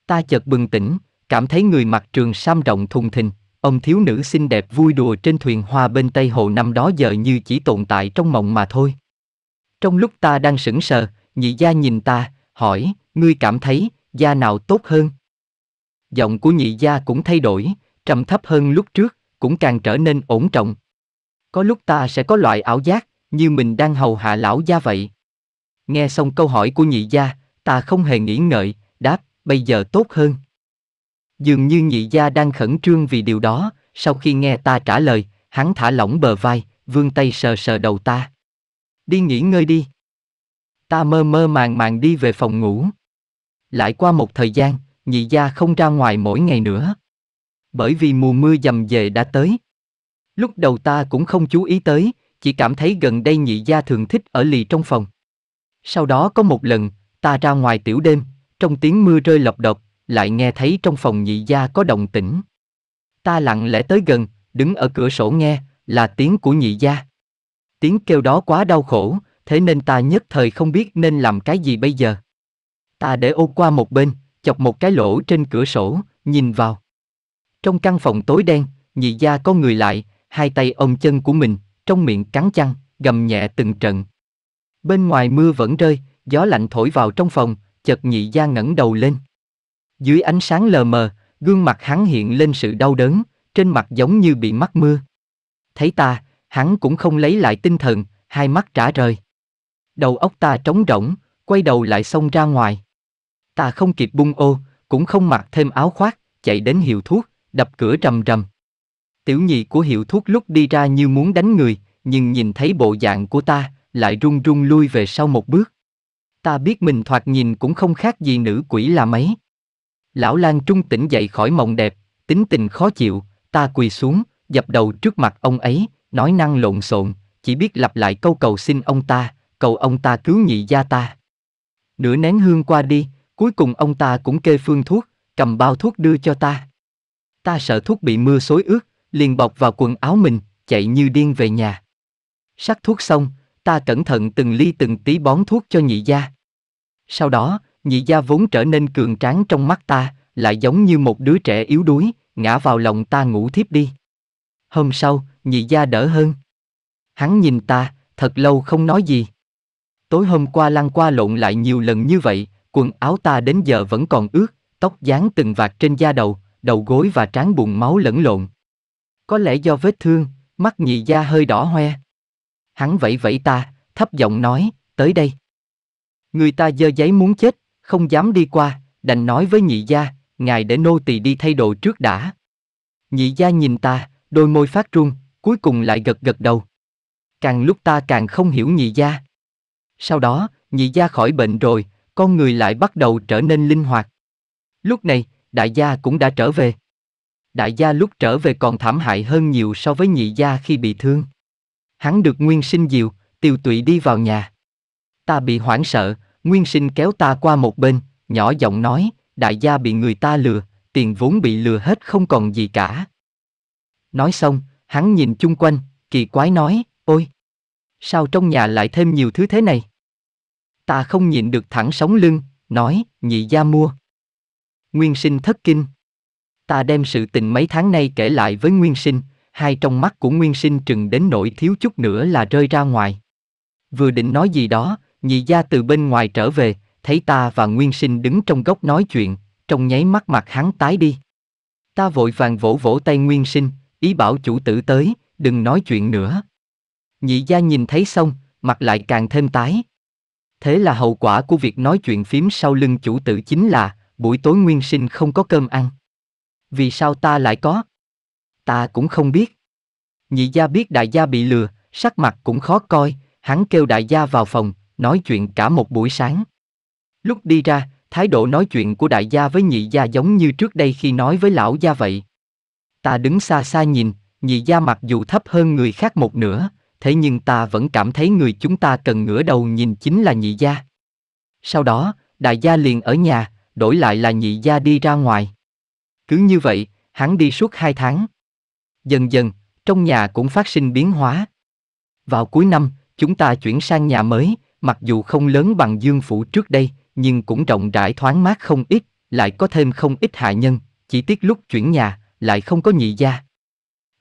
Speaker 1: Ta chợt bừng tỉnh, cảm thấy người mặc trường sam rộng thùng thình, ông thiếu nữ xinh đẹp vui đùa trên thuyền hoa bên Tây Hồ năm đó giờ như chỉ tồn tại trong mộng mà thôi. Trong lúc ta đang sững sờ, nhị gia nhìn ta, hỏi, ngươi cảm thấy, gia nào tốt hơn? Giọng của nhị gia cũng thay đổi, trầm thấp hơn lúc trước, cũng càng trở nên ổn trọng. Có lúc ta sẽ có loại ảo giác, như mình đang hầu hạ lão gia vậy. Nghe xong câu hỏi của nhị gia, ta không hề nghĩ ngợi, đáp, bây giờ tốt hơn. Dường như nhị gia đang khẩn trương vì điều đó, sau khi nghe ta trả lời, hắn thả lỏng bờ vai, vươn tay sờ sờ đầu ta. Đi nghỉ ngơi đi ta mơ mơ màng màng đi về phòng ngủ. Lại qua một thời gian, nhị gia không ra ngoài mỗi ngày nữa. Bởi vì mùa mưa dầm về đã tới. Lúc đầu ta cũng không chú ý tới, chỉ cảm thấy gần đây nhị gia thường thích ở lì trong phòng. Sau đó có một lần, ta ra ngoài tiểu đêm, trong tiếng mưa rơi lọc độc, lại nghe thấy trong phòng nhị gia có động tĩnh. Ta lặng lẽ tới gần, đứng ở cửa sổ nghe, là tiếng của nhị gia. Tiếng kêu đó quá đau khổ, thế nên ta nhất thời không biết nên làm cái gì bây giờ. Ta để ô qua một bên, chọc một cái lỗ trên cửa sổ, nhìn vào. Trong căn phòng tối đen, nhị gia có người lại, hai tay ôm chân của mình, trong miệng cắn chăn, gầm nhẹ từng trận. Bên ngoài mưa vẫn rơi, gió lạnh thổi vào trong phòng, chợt nhị gia ngẩng đầu lên. Dưới ánh sáng lờ mờ, gương mặt hắn hiện lên sự đau đớn, trên mặt giống như bị mắc mưa. Thấy ta, hắn cũng không lấy lại tinh thần, hai mắt trả rời. Đầu óc ta trống rỗng, quay đầu lại xông ra ngoài. Ta không kịp bung ô, cũng không mặc thêm áo khoác, chạy đến hiệu thuốc, đập cửa rầm rầm. Tiểu nhị của hiệu thuốc lúc đi ra như muốn đánh người, nhưng nhìn thấy bộ dạng của ta, lại run run lui về sau một bước. Ta biết mình thoạt nhìn cũng không khác gì nữ quỷ là mấy. Lão Lan Trung tỉnh dậy khỏi mộng đẹp, tính tình khó chịu, ta quỳ xuống, dập đầu trước mặt ông ấy, nói năng lộn xộn, chỉ biết lặp lại câu cầu xin ông ta, cầu ông ta cứu nhị gia ta. Nửa nén hương qua đi, cuối cùng ông ta cũng kê phương thuốc, cầm bao thuốc đưa cho ta. Ta sợ thuốc bị mưa xối ướt, liền bọc vào quần áo mình, chạy như điên về nhà. Sắc thuốc xong, ta cẩn thận từng ly từng tí bón thuốc cho nhị gia. Sau đó, nhị gia vốn trở nên cường tráng trong mắt ta, lại giống như một đứa trẻ yếu đuối, ngã vào lòng ta ngủ thiếp đi. Hôm sau, nhị gia đỡ hơn. Hắn nhìn ta, thật lâu không nói gì tối hôm qua lăn qua lộn lại nhiều lần như vậy, quần áo ta đến giờ vẫn còn ướt, tóc dán từng vạt trên da đầu, đầu gối và trán bùn máu lẫn lộn. Có lẽ do vết thương, mắt nhị gia hơi đỏ hoe. Hắn vẫy vẫy ta, thấp giọng nói, tới đây. Người ta dơ giấy muốn chết, không dám đi qua, đành nói với nhị gia, ngài để nô tỳ đi thay đồ trước đã. Nhị gia nhìn ta, đôi môi phát run, cuối cùng lại gật gật đầu. Càng lúc ta càng không hiểu nhị gia. Sau đó, nhị gia khỏi bệnh rồi, con người lại bắt đầu trở nên linh hoạt. Lúc này, đại gia cũng đã trở về. Đại gia lúc trở về còn thảm hại hơn nhiều so với nhị gia khi bị thương. Hắn được Nguyên Sinh diều tiêu tụy đi vào nhà. Ta bị hoảng sợ, Nguyên Sinh kéo ta qua một bên, nhỏ giọng nói, đại gia bị người ta lừa, tiền vốn bị lừa hết không còn gì cả. Nói xong, hắn nhìn chung quanh, kỳ quái nói, ôi, sao trong nhà lại thêm nhiều thứ thế này? ta không nhịn được thẳng sống lưng, nói, nhị gia mua. Nguyên sinh thất kinh. Ta đem sự tình mấy tháng nay kể lại với Nguyên sinh, hai trong mắt của Nguyên sinh trừng đến nỗi thiếu chút nữa là rơi ra ngoài. Vừa định nói gì đó, nhị gia từ bên ngoài trở về, thấy ta và Nguyên sinh đứng trong góc nói chuyện, trong nháy mắt mặt hắn tái đi. Ta vội vàng vỗ vỗ tay Nguyên sinh, ý bảo chủ tử tới, đừng nói chuyện nữa. Nhị gia nhìn thấy xong, mặt lại càng thêm tái, Thế là hậu quả của việc nói chuyện phím sau lưng chủ tử chính là, buổi tối nguyên sinh không có cơm ăn. Vì sao ta lại có? Ta cũng không biết. Nhị gia biết đại gia bị lừa, sắc mặt cũng khó coi, hắn kêu đại gia vào phòng, nói chuyện cả một buổi sáng. Lúc đi ra, thái độ nói chuyện của đại gia với nhị gia giống như trước đây khi nói với lão gia vậy. Ta đứng xa xa nhìn, nhị gia mặc dù thấp hơn người khác một nửa, thế nhưng ta vẫn cảm thấy người chúng ta cần ngửa đầu nhìn chính là nhị gia. Sau đó, đại gia liền ở nhà, đổi lại là nhị gia đi ra ngoài. Cứ như vậy, hắn đi suốt hai tháng. Dần dần, trong nhà cũng phát sinh biến hóa. Vào cuối năm, chúng ta chuyển sang nhà mới, mặc dù không lớn bằng dương phủ trước đây, nhưng cũng rộng rãi thoáng mát không ít, lại có thêm không ít hạ nhân, chỉ tiếc lúc chuyển nhà, lại không có nhị gia.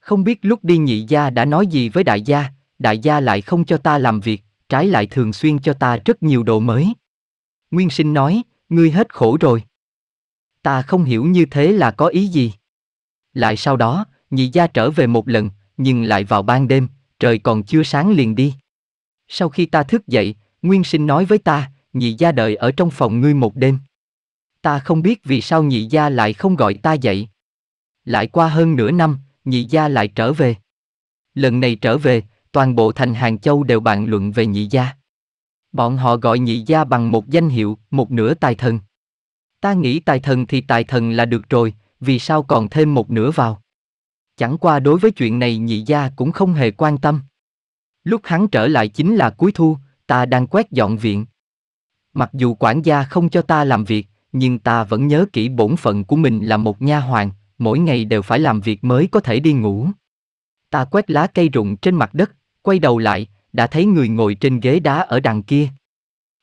Speaker 1: Không biết lúc đi nhị gia đã nói gì với đại gia, đại gia lại không cho ta làm việc, trái lại thường xuyên cho ta rất nhiều đồ mới. Nguyên sinh nói, ngươi hết khổ rồi. Ta không hiểu như thế là có ý gì. Lại sau đó, nhị gia trở về một lần, nhưng lại vào ban đêm, trời còn chưa sáng liền đi. Sau khi ta thức dậy, Nguyên sinh nói với ta, nhị gia đợi ở trong phòng ngươi một đêm. Ta không biết vì sao nhị gia lại không gọi ta dậy. Lại qua hơn nửa năm, nhị gia lại trở về. Lần này trở về, toàn bộ thành Hàng Châu đều bàn luận về nhị gia. Bọn họ gọi nhị gia bằng một danh hiệu, một nửa tài thần. Ta nghĩ tài thần thì tài thần là được rồi, vì sao còn thêm một nửa vào? Chẳng qua đối với chuyện này nhị gia cũng không hề quan tâm. Lúc hắn trở lại chính là cuối thu, ta đang quét dọn viện. Mặc dù quản gia không cho ta làm việc, nhưng ta vẫn nhớ kỹ bổn phận của mình là một nha hoàn, mỗi ngày đều phải làm việc mới có thể đi ngủ. Ta quét lá cây rụng trên mặt đất, quay đầu lại, đã thấy người ngồi trên ghế đá ở đằng kia.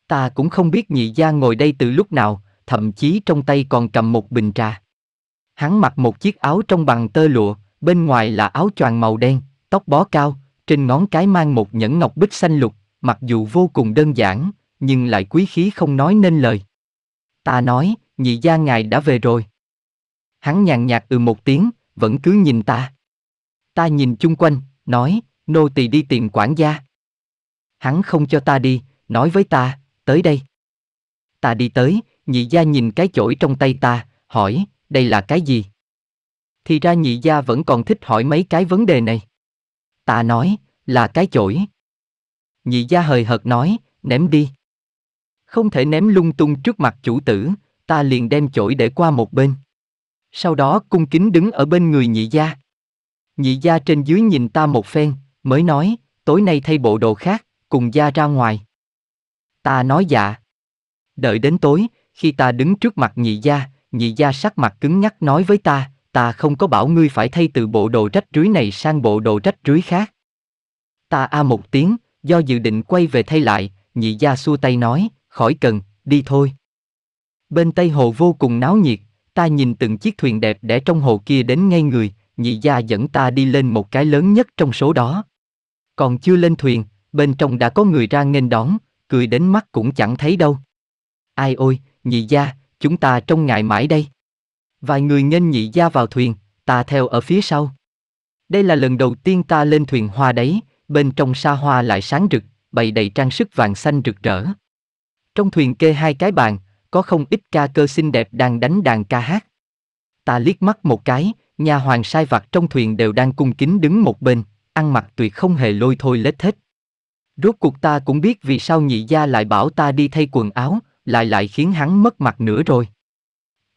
Speaker 1: Ta cũng không biết nhị gia ngồi đây từ lúc nào, thậm chí trong tay còn cầm một bình trà. Hắn mặc một chiếc áo trong bằng tơ lụa, bên ngoài là áo choàng màu đen, tóc bó cao, trên ngón cái mang một nhẫn ngọc bích xanh lục, mặc dù vô cùng đơn giản, nhưng lại quý khí không nói nên lời. Ta nói, nhị gia ngài đã về rồi. Hắn nhàn nhạt ừ một tiếng, vẫn cứ nhìn ta. Ta nhìn chung quanh, nói, nô tỳ đi tìm quản gia. Hắn không cho ta đi, nói với ta, tới đây. Ta đi tới, nhị gia nhìn cái chổi trong tay ta, hỏi, đây là cái gì? Thì ra nhị gia vẫn còn thích hỏi mấy cái vấn đề này. Ta nói, là cái chổi. Nhị gia hời hợt nói, ném đi. Không thể ném lung tung trước mặt chủ tử, ta liền đem chổi để qua một bên. Sau đó cung kính đứng ở bên người nhị gia. Nhị gia trên dưới nhìn ta một phen, mới nói, tối nay thay bộ đồ khác, cùng gia ra ngoài. Ta nói dạ. Đợi đến tối, khi ta đứng trước mặt nhị gia, nhị gia sắc mặt cứng nhắc nói với ta, ta không có bảo ngươi phải thay từ bộ đồ rách rưới này sang bộ đồ rách rưới khác. Ta a một tiếng, do dự định quay về thay lại, nhị gia xua tay nói, khỏi cần, đi thôi. Bên Tây Hồ vô cùng náo nhiệt, ta nhìn từng chiếc thuyền đẹp đẽ trong hồ kia đến ngay người, nhị gia dẫn ta đi lên một cái lớn nhất trong số đó còn chưa lên thuyền, bên trong đã có người ra nghênh đón, cười đến mắt cũng chẳng thấy đâu. Ai ôi, nhị gia, chúng ta trông ngại mãi đây. Vài người nghênh nhị gia vào thuyền, ta theo ở phía sau. Đây là lần đầu tiên ta lên thuyền hoa đấy, bên trong xa hoa lại sáng rực, bày đầy trang sức vàng xanh rực rỡ. Trong thuyền kê hai cái bàn, có không ít ca cơ xinh đẹp đang đánh đàn ca hát. Ta liếc mắt một cái, nhà hoàng sai vặt trong thuyền đều đang cung kính đứng một bên, ăn mặc tuyệt không hề lôi thôi lết hết. Rốt cuộc ta cũng biết vì sao nhị gia lại bảo ta đi thay quần áo, lại lại khiến hắn mất mặt nữa rồi.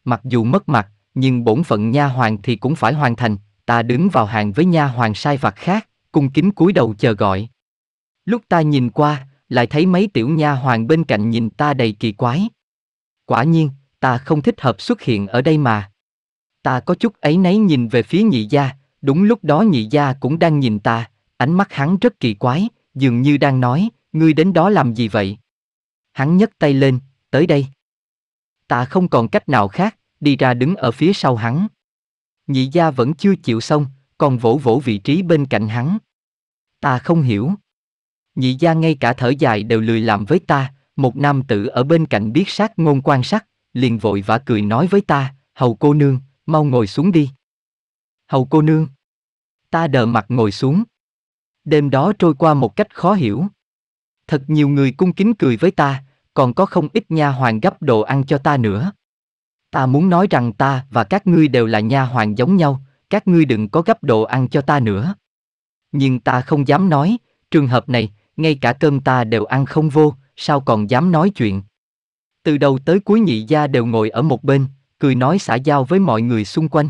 Speaker 1: Mặc dù mất mặt, nhưng bổn phận nha hoàng thì cũng phải hoàn thành, ta đứng vào hàng với nha hoàng sai vặt khác, cung kính cúi đầu chờ gọi. Lúc ta nhìn qua, lại thấy mấy tiểu nha hoàng bên cạnh nhìn ta đầy kỳ quái. Quả nhiên, ta không thích hợp xuất hiện ở đây mà. Ta có chút ấy nấy nhìn về phía nhị gia, Đúng lúc đó nhị gia cũng đang nhìn ta, ánh mắt hắn rất kỳ quái, dường như đang nói, ngươi đến đó làm gì vậy? Hắn nhấc tay lên, tới đây. Ta không còn cách nào khác, đi ra đứng ở phía sau hắn. Nhị gia vẫn chưa chịu xong, còn vỗ vỗ vị trí bên cạnh hắn. Ta không hiểu. Nhị gia ngay cả thở dài đều lười làm với ta, một nam tử ở bên cạnh biết sát ngôn quan sát, liền vội vã cười nói với ta, hầu cô nương, mau ngồi xuống đi hầu cô nương. Ta đờ mặt ngồi xuống. Đêm đó trôi qua một cách khó hiểu. Thật nhiều người cung kính cười với ta, còn có không ít nha hoàng gấp đồ ăn cho ta nữa. Ta muốn nói rằng ta và các ngươi đều là nha hoàng giống nhau, các ngươi đừng có gấp đồ ăn cho ta nữa. Nhưng ta không dám nói, trường hợp này, ngay cả cơm ta đều ăn không vô, sao còn dám nói chuyện. Từ đầu tới cuối nhị gia đều ngồi ở một bên, cười nói xã giao với mọi người xung quanh.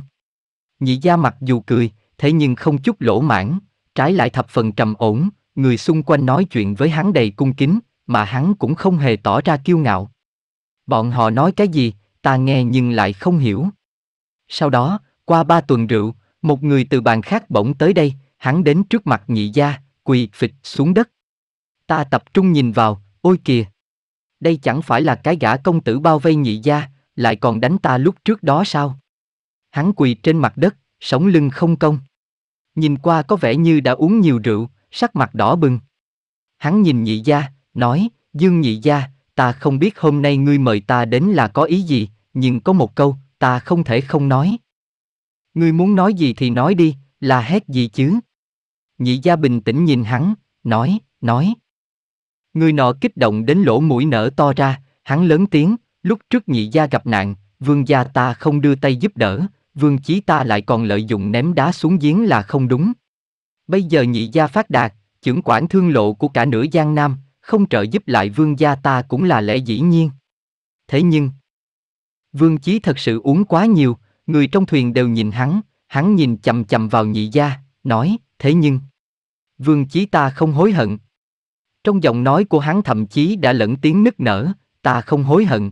Speaker 1: Nhị gia mặc dù cười, thế nhưng không chút lỗ mãn, trái lại thập phần trầm ổn, người xung quanh nói chuyện với hắn đầy cung kính, mà hắn cũng không hề tỏ ra kiêu ngạo. Bọn họ nói cái gì, ta nghe nhưng lại không hiểu. Sau đó, qua ba tuần rượu, một người từ bàn khác bỗng tới đây, hắn đến trước mặt nhị gia, quỳ phịch xuống đất. Ta tập trung nhìn vào, ôi kìa. Đây chẳng phải là cái gã công tử bao vây nhị gia, lại còn đánh ta lúc trước đó sao? Hắn quỳ trên mặt đất, sống lưng không cong. Nhìn qua có vẻ như đã uống nhiều rượu, sắc mặt đỏ bừng. Hắn nhìn nhị gia, nói, Dương nhị gia, ta không biết hôm nay ngươi mời ta đến là có ý gì, nhưng có một câu, ta không thể không nói. Ngươi muốn nói gì thì nói đi, là hét gì chứ? Nhị gia bình tĩnh nhìn hắn, nói, nói. Người nọ kích động đến lỗ mũi nở to ra, hắn lớn tiếng, lúc trước nhị gia gặp nạn, vương gia ta không đưa tay giúp đỡ, Vương Chí ta lại còn lợi dụng ném đá xuống giếng là không đúng. Bây giờ nhị gia phát đạt, trưởng quản thương lộ của cả nửa Giang Nam, không trợ giúp lại vương gia ta cũng là lẽ dĩ nhiên. Thế nhưng, vương chí thật sự uống quá nhiều, người trong thuyền đều nhìn hắn, hắn nhìn chầm chầm vào nhị gia, nói, thế nhưng, vương chí ta không hối hận. Trong giọng nói của hắn thậm chí đã lẫn tiếng nức nở, ta không hối hận.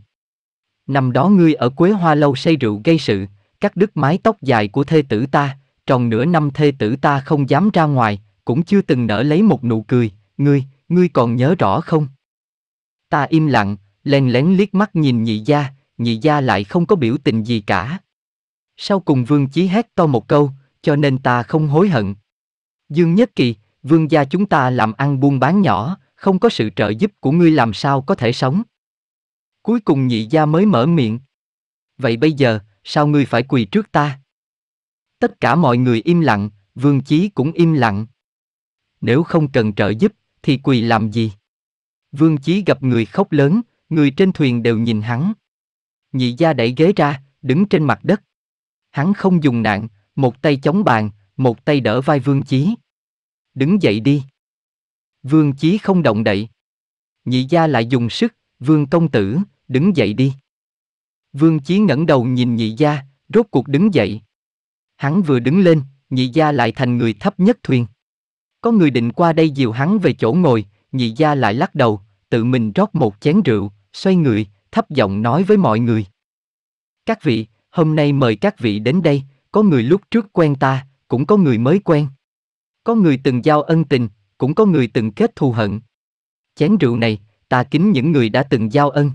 Speaker 1: Năm đó ngươi ở Quế Hoa Lâu say rượu gây sự, cắt đứt mái tóc dài của thê tử ta, tròn nửa năm thê tử ta không dám ra ngoài, cũng chưa từng nở lấy một nụ cười, ngươi, ngươi còn nhớ rõ không? Ta im lặng, lén lén liếc mắt nhìn nhị gia, nhị gia lại không có biểu tình gì cả. Sau cùng vương chí hét to một câu, cho nên ta không hối hận. Dương Nhất Kỳ, vương gia chúng ta làm ăn buôn bán nhỏ, không có sự trợ giúp của ngươi làm sao có thể sống. Cuối cùng nhị gia mới mở miệng. Vậy bây giờ, sao ngươi phải quỳ trước ta? Tất cả mọi người im lặng, vương chí cũng im lặng. Nếu không cần trợ giúp, thì quỳ làm gì? Vương chí gặp người khóc lớn, người trên thuyền đều nhìn hắn. Nhị gia đẩy ghế ra, đứng trên mặt đất. Hắn không dùng nạn, một tay chống bàn, một tay đỡ vai vương chí. Đứng dậy đi. Vương chí không động đậy. Nhị gia lại dùng sức, vương công tử, đứng dậy đi. Vương Chí ngẩng đầu nhìn nhị gia, rốt cuộc đứng dậy. Hắn vừa đứng lên, nhị gia lại thành người thấp nhất thuyền. Có người định qua đây dìu hắn về chỗ ngồi, nhị gia lại lắc đầu, tự mình rót một chén rượu, xoay người, thấp giọng nói với mọi người. Các vị, hôm nay mời các vị đến đây, có người lúc trước quen ta, cũng có người mới quen. Có người từng giao ân tình, cũng có người từng kết thù hận. Chén rượu này, ta kính những người đã từng giao ân.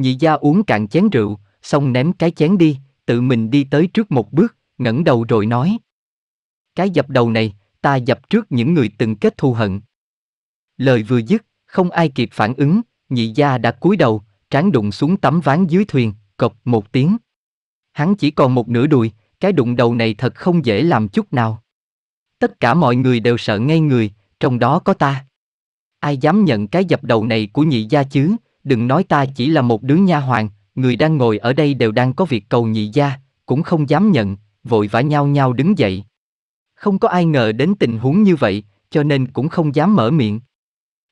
Speaker 1: Nhị gia uống cạn chén rượu, xong ném cái chén đi, tự mình đi tới trước một bước, ngẩng đầu rồi nói. Cái dập đầu này, ta dập trước những người từng kết thù hận. Lời vừa dứt, không ai kịp phản ứng, nhị gia đã cúi đầu, trán đụng xuống tấm ván dưới thuyền, cộc một tiếng. Hắn chỉ còn một nửa đùi, cái đụng đầu này thật không dễ làm chút nào. Tất cả mọi người đều sợ ngay người, trong đó có ta. Ai dám nhận cái dập đầu này của nhị gia chứ, đừng nói ta chỉ là một đứa nha hoàng, người đang ngồi ở đây đều đang có việc cầu nhị gia, cũng không dám nhận, vội vã nhau nhau đứng dậy. Không có ai ngờ đến tình huống như vậy, cho nên cũng không dám mở miệng.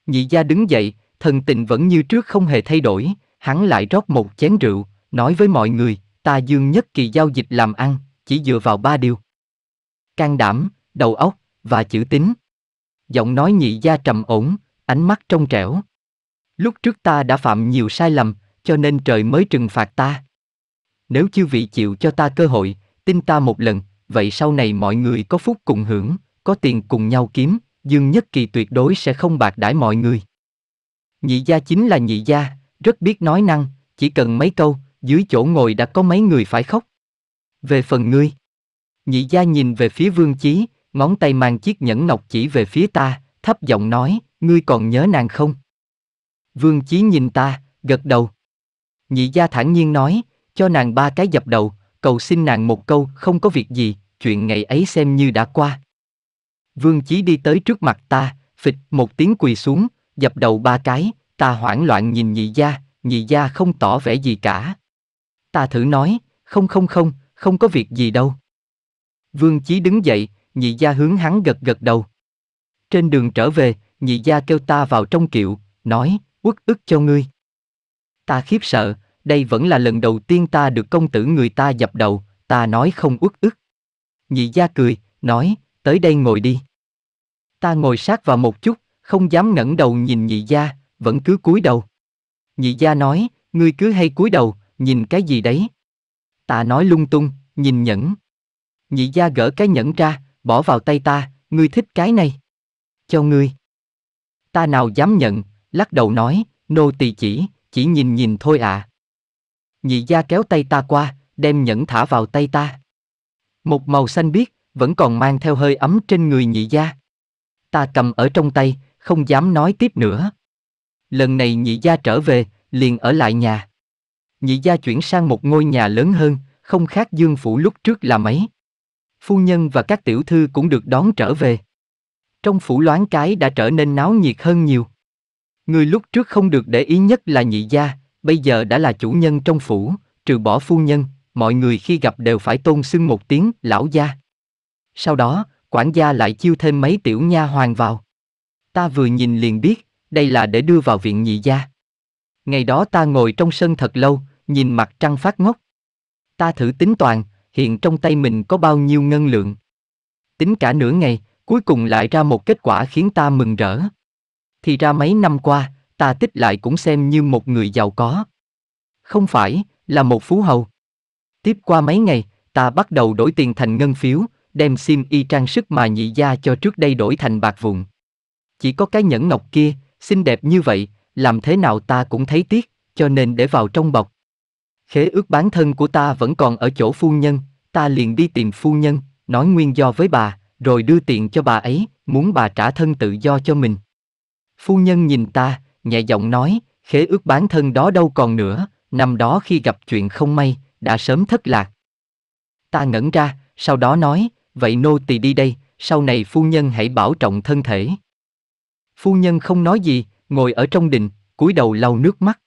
Speaker 1: Nhị gia đứng dậy, thần tình vẫn như trước không hề thay đổi, hắn lại rót một chén rượu, nói với mọi người, ta dương nhất kỳ giao dịch làm ăn, chỉ dựa vào ba điều. Can đảm, đầu óc, và chữ tín. Giọng nói nhị gia trầm ổn, ánh mắt trong trẻo, Lúc trước ta đã phạm nhiều sai lầm, cho nên trời mới trừng phạt ta. Nếu chư vị chịu cho ta cơ hội, tin ta một lần, vậy sau này mọi người có phúc cùng hưởng, có tiền cùng nhau kiếm, Dương Nhất Kỳ tuyệt đối sẽ không bạc đãi mọi người. Nhị gia chính là nhị gia, rất biết nói năng, chỉ cần mấy câu, dưới chỗ ngồi đã có mấy người phải khóc. Về phần ngươi, nhị gia nhìn về phía vương chí, ngón tay mang chiếc nhẫn ngọc chỉ về phía ta, thấp giọng nói, ngươi còn nhớ nàng không? Vương Chí nhìn ta, gật đầu. Nhị gia thản nhiên nói, cho nàng ba cái dập đầu, cầu xin nàng một câu, không có việc gì, chuyện ngày ấy xem như đã qua. Vương Chí đi tới trước mặt ta, phịch một tiếng quỳ xuống, dập đầu ba cái, ta hoảng loạn nhìn nhị gia, nhị gia không tỏ vẻ gì cả. Ta thử nói, không không không, không có việc gì đâu. Vương Chí đứng dậy, nhị gia hướng hắn gật gật đầu. Trên đường trở về, nhị gia kêu ta vào trong kiệu, nói, uất ức cho ngươi. Ta khiếp sợ, đây vẫn là lần đầu tiên ta được công tử người ta dập đầu, ta nói không uất ức. Nhị gia cười, nói, tới đây ngồi đi. Ta ngồi sát vào một chút, không dám ngẩng đầu nhìn nhị gia, vẫn cứ cúi đầu. Nhị gia nói, ngươi cứ hay cúi đầu, nhìn cái gì đấy? Ta nói lung tung, nhìn nhẫn. Nhị gia gỡ cái nhẫn ra, bỏ vào tay ta, ngươi thích cái này. Cho ngươi. Ta nào dám nhận, lắc đầu nói, nô tỳ chỉ, chỉ nhìn nhìn thôi ạ. À. Nhị gia kéo tay ta qua, đem nhẫn thả vào tay ta. Một màu xanh biếc, vẫn còn mang theo hơi ấm trên người nhị gia. Ta cầm ở trong tay, không dám nói tiếp nữa. Lần này nhị gia trở về, liền ở lại nhà. Nhị gia chuyển sang một ngôi nhà lớn hơn, không khác dương phủ lúc trước là mấy. Phu nhân và các tiểu thư cũng được đón trở về. Trong phủ loáng cái đã trở nên náo nhiệt hơn nhiều. Người lúc trước không được để ý nhất là nhị gia, bây giờ đã là chủ nhân trong phủ, trừ bỏ phu nhân, mọi người khi gặp đều phải tôn xưng một tiếng lão gia. Sau đó, quản gia lại chiêu thêm mấy tiểu nha hoàng vào. Ta vừa nhìn liền biết, đây là để đưa vào viện nhị gia. Ngày đó ta ngồi trong sân thật lâu, nhìn mặt trăng phát ngốc. Ta thử tính toàn, hiện trong tay mình có bao nhiêu ngân lượng. Tính cả nửa ngày, cuối cùng lại ra một kết quả khiến ta mừng rỡ thì ra mấy năm qua, ta tích lại cũng xem như một người giàu có. Không phải, là một phú hầu. Tiếp qua mấy ngày, ta bắt đầu đổi tiền thành ngân phiếu, đem sim y trang sức mà nhị gia cho trước đây đổi thành bạc vụn. Chỉ có cái nhẫn ngọc kia, xinh đẹp như vậy, làm thế nào ta cũng thấy tiếc, cho nên để vào trong bọc. Khế ước bán thân của ta vẫn còn ở chỗ phu nhân, ta liền đi tìm phu nhân, nói nguyên do với bà, rồi đưa tiền cho bà ấy, muốn bà trả thân tự do cho mình. Phu nhân nhìn ta, nhẹ giọng nói, khế ước bán thân đó đâu còn nữa, năm đó khi gặp chuyện không may, đã sớm thất lạc. Ta ngẩn ra, sau đó nói, vậy nô tỳ đi đây, sau này phu nhân hãy bảo trọng thân thể. Phu nhân không nói gì, ngồi ở trong đình, cúi đầu lau nước mắt.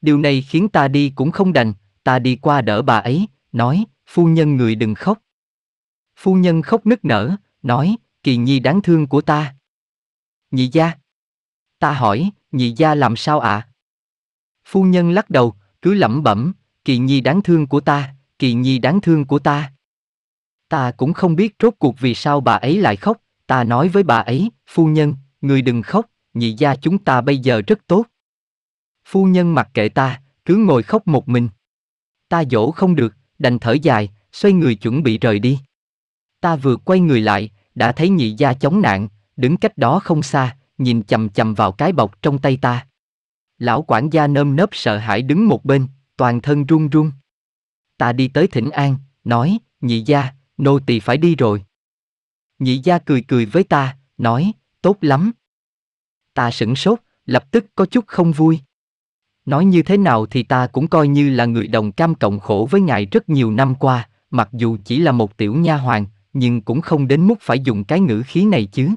Speaker 1: Điều này khiến ta đi cũng không đành, ta đi qua đỡ bà ấy, nói, phu nhân người đừng khóc. Phu nhân khóc nức nở, nói, kỳ nhi đáng thương của ta. Nhị gia. Ta hỏi, nhị gia làm sao ạ? À? Phu nhân lắc đầu, cứ lẩm bẩm, kỳ nhi đáng thương của ta, kỳ nhi đáng thương của ta. Ta cũng không biết rốt cuộc vì sao bà ấy lại khóc, ta nói với bà ấy, phu nhân, người đừng khóc, nhị gia chúng ta bây giờ rất tốt. Phu nhân mặc kệ ta, cứ ngồi khóc một mình. Ta dỗ không được, đành thở dài, xoay người chuẩn bị rời đi. Ta vừa quay người lại, đã thấy nhị gia chống nạn, đứng cách đó không xa, nhìn chầm chầm vào cái bọc trong tay ta. Lão quản gia nơm nớp sợ hãi đứng một bên, toàn thân run run. Ta đi tới thỉnh an, nói, nhị gia, nô tỳ phải đi rồi. Nhị gia cười cười với ta, nói, tốt lắm. Ta sửng sốt, lập tức có chút không vui. Nói như thế nào thì ta cũng coi như là người đồng cam cộng khổ với ngài rất nhiều năm qua, mặc dù chỉ là một tiểu nha hoàng, nhưng cũng không đến mức phải dùng cái ngữ khí này chứ.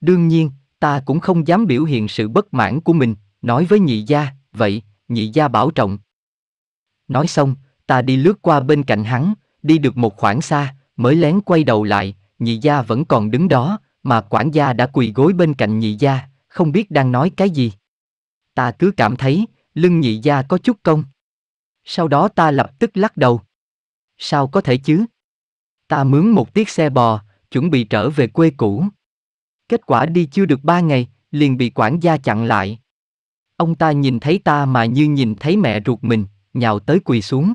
Speaker 1: Đương nhiên, ta cũng không dám biểu hiện sự bất mãn của mình, nói với nhị gia, vậy, nhị gia bảo trọng. Nói xong, ta đi lướt qua bên cạnh hắn, đi được một khoảng xa, mới lén quay đầu lại, nhị gia vẫn còn đứng đó, mà quản gia đã quỳ gối bên cạnh nhị gia, không biết đang nói cái gì. Ta cứ cảm thấy, lưng nhị gia có chút công. Sau đó ta lập tức lắc đầu. Sao có thể chứ? Ta mướn một tiết xe bò, chuẩn bị trở về quê cũ. Kết quả đi chưa được ba ngày, liền bị quản gia chặn lại. Ông ta nhìn thấy ta mà như nhìn thấy mẹ ruột mình, nhào tới quỳ xuống.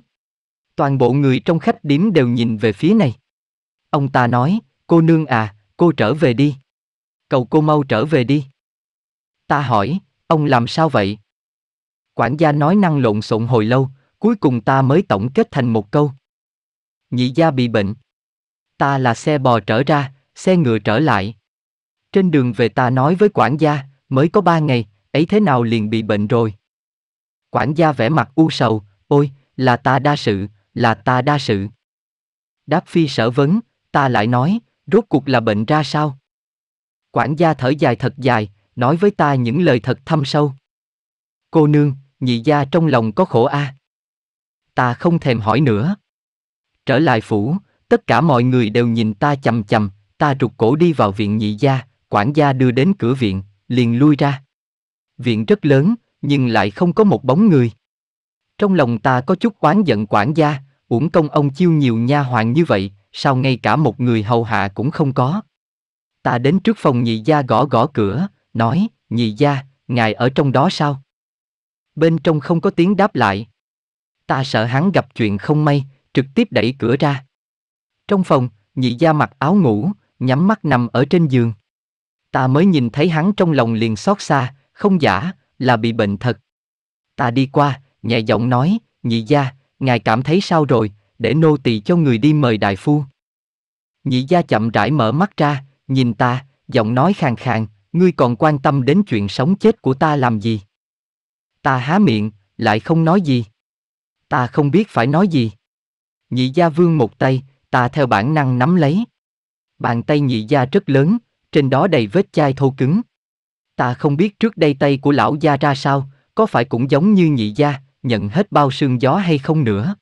Speaker 1: Toàn bộ người trong khách điếm đều nhìn về phía này. Ông ta nói, cô nương à, cô trở về đi. Cầu cô mau trở về đi. Ta hỏi, ông làm sao vậy? Quản gia nói năng lộn xộn hồi lâu, cuối cùng ta mới tổng kết thành một câu. Nhị gia bị bệnh. Ta là xe bò trở ra, xe ngựa trở lại. Trên đường về ta nói với quản gia, mới có ba ngày, ấy thế nào liền bị bệnh rồi. Quản gia vẻ mặt u sầu, ôi, là ta đa sự, là ta đa sự. Đáp phi sở vấn, ta lại nói, rốt cuộc là bệnh ra sao? Quản gia thở dài thật dài, nói với ta những lời thật thâm sâu. Cô nương, nhị gia trong lòng có khổ a. À? Ta không thèm hỏi nữa. Trở lại phủ, tất cả mọi người đều nhìn ta chầm chầm, ta rụt cổ đi vào viện nhị gia, quản gia đưa đến cửa viện, liền lui ra. Viện rất lớn, nhưng lại không có một bóng người. Trong lòng ta có chút oán giận quản gia, uổng công ông chiêu nhiều nha hoàng như vậy, sao ngay cả một người hầu hạ cũng không có. Ta đến trước phòng nhị gia gõ gõ cửa, nói, nhị gia, ngài ở trong đó sao? Bên trong không có tiếng đáp lại. Ta sợ hắn gặp chuyện không may, trực tiếp đẩy cửa ra. Trong phòng, nhị gia mặc áo ngủ, nhắm mắt nằm ở trên giường. Ta mới nhìn thấy hắn trong lòng liền xót xa, không giả, là bị bệnh thật. Ta đi qua, nhẹ giọng nói, nhị gia, ngài cảm thấy sao rồi, để nô tỳ cho người đi mời đại phu. Nhị gia chậm rãi mở mắt ra, nhìn ta, giọng nói khàn khàn, ngươi còn quan tâm đến chuyện sống chết của ta làm gì? Ta há miệng, lại không nói gì. Ta không biết phải nói gì. Nhị gia vương một tay, ta theo bản năng nắm lấy. Bàn tay nhị gia rất lớn, trên đó đầy vết chai thô cứng. Ta không biết trước đây tay của lão gia ra sao, có phải cũng giống như nhị gia, nhận hết bao sương gió hay không nữa.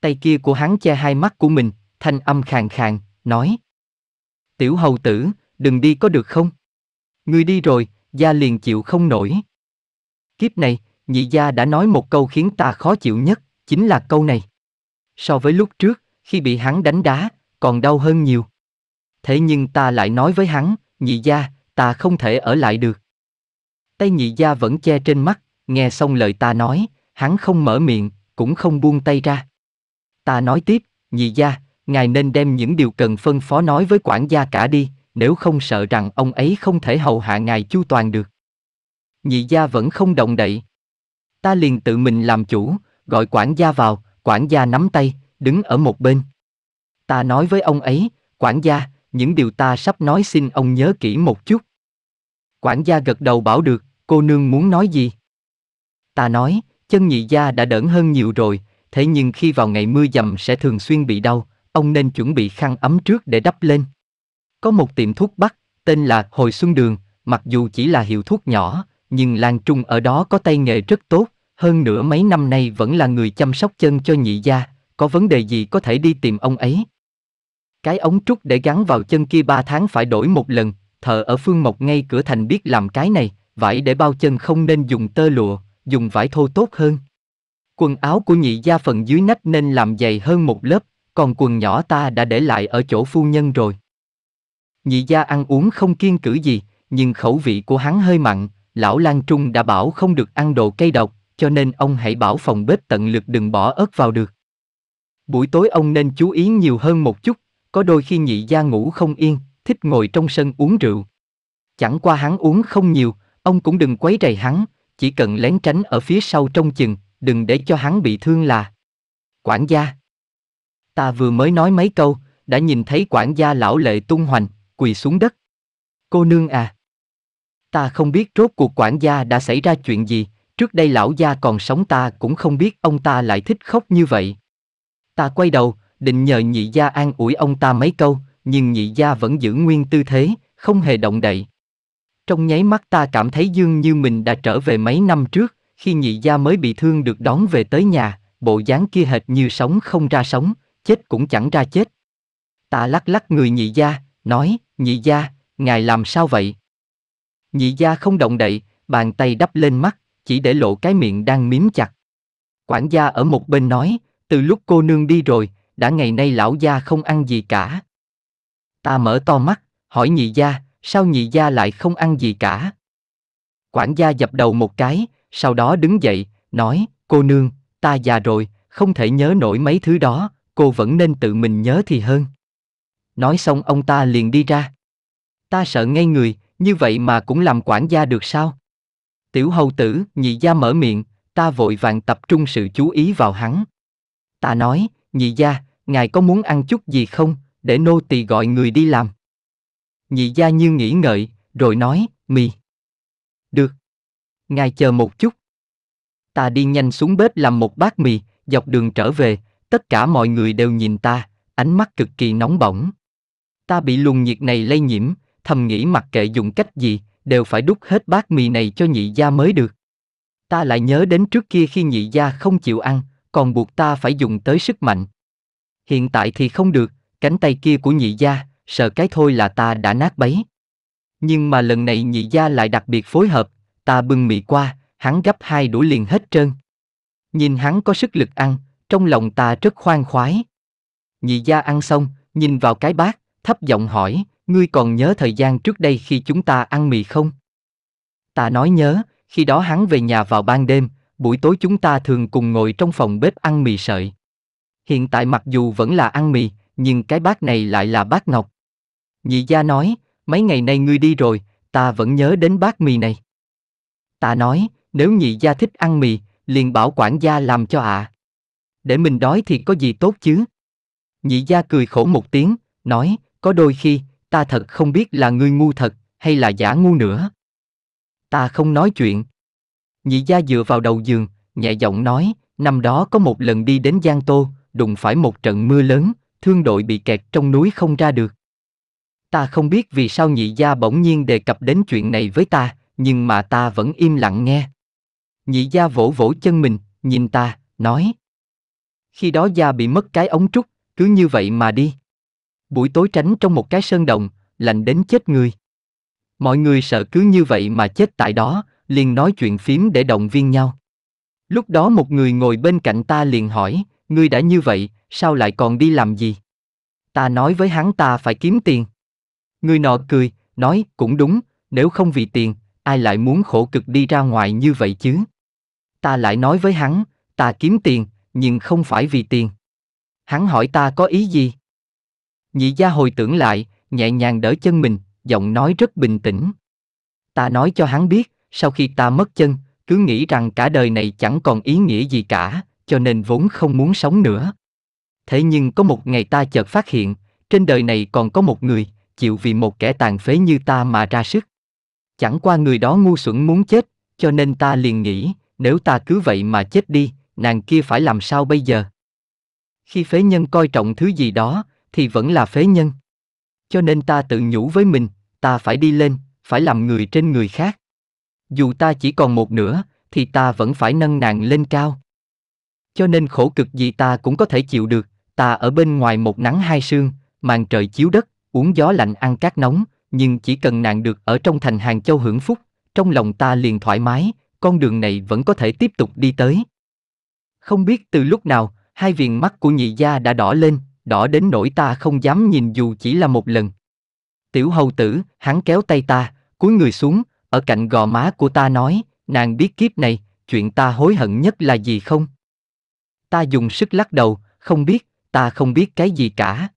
Speaker 1: Tay kia của hắn che hai mắt của mình, thanh âm khàn khàn, nói. Tiểu hầu tử, đừng đi có được không? Ngươi đi rồi, gia liền chịu không nổi. Kiếp này, nhị gia đã nói một câu khiến ta khó chịu nhất, chính là câu này. So với lúc trước, khi bị hắn đánh đá, còn đau hơn nhiều thế nhưng ta lại nói với hắn, nhị gia, ta không thể ở lại được. Tay nhị gia vẫn che trên mắt, nghe xong lời ta nói, hắn không mở miệng, cũng không buông tay ra. Ta nói tiếp, nhị gia, ngài nên đem những điều cần phân phó nói với quản gia cả đi, nếu không sợ rằng ông ấy không thể hầu hạ ngài chu toàn được. Nhị gia vẫn không động đậy. Ta liền tự mình làm chủ, gọi quản gia vào, quản gia nắm tay, đứng ở một bên. Ta nói với ông ấy, quản gia, những điều ta sắp nói xin ông nhớ kỹ một chút. Quản gia gật đầu bảo được, cô nương muốn nói gì? Ta nói, chân nhị gia đã đỡn hơn nhiều rồi, thế nhưng khi vào ngày mưa dầm sẽ thường xuyên bị đau, ông nên chuẩn bị khăn ấm trước để đắp lên. Có một tiệm thuốc bắc, tên là Hồi Xuân Đường, mặc dù chỉ là hiệu thuốc nhỏ, nhưng Lan Trung ở đó có tay nghề rất tốt, hơn nữa mấy năm nay vẫn là người chăm sóc chân cho nhị gia, có vấn đề gì có thể đi tìm ông ấy. Cái ống trúc để gắn vào chân kia ba tháng phải đổi một lần, thợ ở Phương Mộc ngay cửa thành biết làm cái này, vải để bao chân không nên dùng tơ lụa, dùng vải thô tốt hơn. Quần áo của nhị gia phần dưới nách nên làm dày hơn một lớp, còn quần nhỏ ta đã để lại ở chỗ phu nhân rồi. Nhị gia ăn uống không kiên cử gì, nhưng khẩu vị của hắn hơi mặn, lão Lan Trung đã bảo không được ăn đồ cây độc, cho nên ông hãy bảo phòng bếp tận lực đừng bỏ ớt vào được. Buổi tối ông nên chú ý nhiều hơn một chút, có đôi khi nhị gia ngủ không yên, thích ngồi trong sân uống rượu. Chẳng qua hắn uống không nhiều, ông cũng đừng quấy rầy hắn, chỉ cần lén tránh ở phía sau trong chừng, đừng để cho hắn bị thương là. Quản gia Ta vừa mới nói mấy câu, đã nhìn thấy quản gia lão lệ tung hoành, quỳ xuống đất. Cô nương à! Ta không biết rốt cuộc quản gia đã xảy ra chuyện gì, trước đây lão gia còn sống ta cũng không biết ông ta lại thích khóc như vậy. Ta quay đầu, định nhờ nhị gia an ủi ông ta mấy câu, nhưng nhị gia vẫn giữ nguyên tư thế, không hề động đậy. Trong nháy mắt ta cảm thấy dương như mình đã trở về mấy năm trước, khi nhị gia mới bị thương được đón về tới nhà, bộ dáng kia hệt như sống không ra sống, chết cũng chẳng ra chết. Ta lắc lắc người nhị gia, nói, nhị gia, ngài làm sao vậy? Nhị gia không động đậy, bàn tay đắp lên mắt, chỉ để lộ cái miệng đang miếm chặt. Quản gia ở một bên nói, từ lúc cô nương đi rồi, đã ngày nay lão gia không ăn gì cả. Ta mở to mắt, hỏi nhị gia, sao nhị gia lại không ăn gì cả? Quản gia dập đầu một cái, sau đó đứng dậy, nói, cô nương, ta già rồi, không thể nhớ nổi mấy thứ đó, cô vẫn nên tự mình nhớ thì hơn. Nói xong ông ta liền đi ra. Ta sợ ngay người, như vậy mà cũng làm quản gia được sao? Tiểu hầu tử, nhị gia mở miệng, ta vội vàng tập trung sự chú ý vào hắn. Ta nói, nhị gia, ngài có muốn ăn chút gì không, để nô tỳ gọi người đi làm. Nhị gia như nghĩ ngợi, rồi nói, mì. Được. Ngài chờ một chút. Ta đi nhanh xuống bếp làm một bát mì, dọc đường trở về, tất cả mọi người đều nhìn ta, ánh mắt cực kỳ nóng bỏng. Ta bị luồng nhiệt này lây nhiễm, thầm nghĩ mặc kệ dùng cách gì, đều phải đút hết bát mì này cho nhị gia mới được. Ta lại nhớ đến trước kia khi nhị gia không chịu ăn, còn buộc ta phải dùng tới sức mạnh. Hiện tại thì không được, cánh tay kia của nhị gia, sợ cái thôi là ta đã nát bấy. Nhưng mà lần này nhị gia lại đặc biệt phối hợp, ta bưng mị qua, hắn gấp hai đũa liền hết trơn. Nhìn hắn có sức lực ăn, trong lòng ta rất khoan khoái. Nhị gia ăn xong, nhìn vào cái bát, thấp giọng hỏi, ngươi còn nhớ thời gian trước đây khi chúng ta ăn mì không? Ta nói nhớ, khi đó hắn về nhà vào ban đêm, buổi tối chúng ta thường cùng ngồi trong phòng bếp ăn mì sợi. Hiện tại mặc dù vẫn là ăn mì, nhưng cái bát này lại là bát ngọc. Nhị gia nói, mấy ngày nay ngươi đi rồi, ta vẫn nhớ đến bát mì này. Ta nói, nếu nhị gia thích ăn mì, liền bảo quản gia làm cho ạ. À. Để mình đói thì có gì tốt chứ? Nhị gia cười khổ một tiếng, nói, có đôi khi, ta thật không biết là ngươi ngu thật, hay là giả ngu nữa. Ta không nói chuyện, Nhị gia dựa vào đầu giường, nhẹ giọng nói, năm đó có một lần đi đến Giang Tô, đụng phải một trận mưa lớn, thương đội bị kẹt trong núi không ra được. Ta không biết vì sao nhị gia bỗng nhiên đề cập đến chuyện này với ta, nhưng mà ta vẫn im lặng nghe. Nhị gia vỗ vỗ chân mình, nhìn ta, nói. Khi đó gia bị mất cái ống trúc, cứ như vậy mà đi. Buổi tối tránh trong một cái sơn đồng, lạnh đến chết người. Mọi người sợ cứ như vậy mà chết tại đó, liền nói chuyện phím để động viên nhau. Lúc đó một người ngồi bên cạnh ta liền hỏi, ngươi đã như vậy, sao lại còn đi làm gì? Ta nói với hắn ta phải kiếm tiền. Người nọ cười, nói, cũng đúng, nếu không vì tiền, ai lại muốn khổ cực đi ra ngoài như vậy chứ? Ta lại nói với hắn, ta kiếm tiền, nhưng không phải vì tiền. Hắn hỏi ta có ý gì? Nhị gia hồi tưởng lại, nhẹ nhàng đỡ chân mình, giọng nói rất bình tĩnh. Ta nói cho hắn biết, sau khi ta mất chân cứ nghĩ rằng cả đời này chẳng còn ý nghĩa gì cả cho nên vốn không muốn sống nữa thế nhưng có một ngày ta chợt phát hiện trên đời này còn có một người chịu vì một kẻ tàn phế như ta mà ra sức chẳng qua người đó ngu xuẩn muốn chết cho nên ta liền nghĩ nếu ta cứ vậy mà chết đi nàng kia phải làm sao bây giờ khi phế nhân coi trọng thứ gì đó thì vẫn là phế nhân cho nên ta tự nhủ với mình ta phải đi lên phải làm người trên người khác dù ta chỉ còn một nửa, thì ta vẫn phải nâng nàng lên cao. Cho nên khổ cực gì ta cũng có thể chịu được, ta ở bên ngoài một nắng hai sương, màn trời chiếu đất, uống gió lạnh ăn cát nóng, nhưng chỉ cần nàng được ở trong thành hàng châu hưởng phúc, trong lòng ta liền thoải mái, con đường này vẫn có thể tiếp tục đi tới. Không biết từ lúc nào, hai viền mắt của nhị gia đã đỏ lên, đỏ đến nỗi ta không dám nhìn dù chỉ là một lần. Tiểu hầu tử, hắn kéo tay ta, cúi người xuống, ở cạnh gò má của ta nói, nàng biết kiếp này, chuyện ta hối hận nhất là gì không? Ta dùng sức lắc đầu, không biết, ta không biết cái gì cả.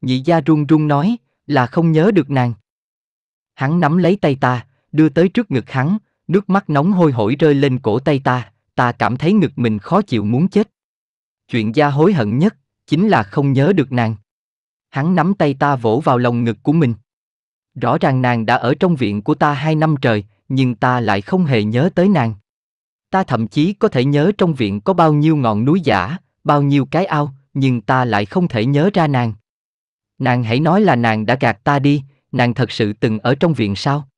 Speaker 1: Nhị gia run run nói, là không nhớ được nàng. Hắn nắm lấy tay ta, đưa tới trước ngực hắn, nước mắt nóng hôi hổi rơi lên cổ tay ta, ta cảm thấy ngực mình khó chịu muốn chết. Chuyện gia hối hận nhất, chính là không nhớ được nàng. Hắn nắm tay ta vỗ vào lòng ngực của mình. Rõ ràng nàng đã ở trong viện của ta hai năm trời, nhưng ta lại không hề nhớ tới nàng. Ta thậm chí có thể nhớ trong viện có bao nhiêu ngọn núi giả, bao nhiêu cái ao, nhưng ta lại không thể nhớ ra nàng. Nàng hãy nói là nàng đã gạt ta đi, nàng thật sự từng ở trong viện sao?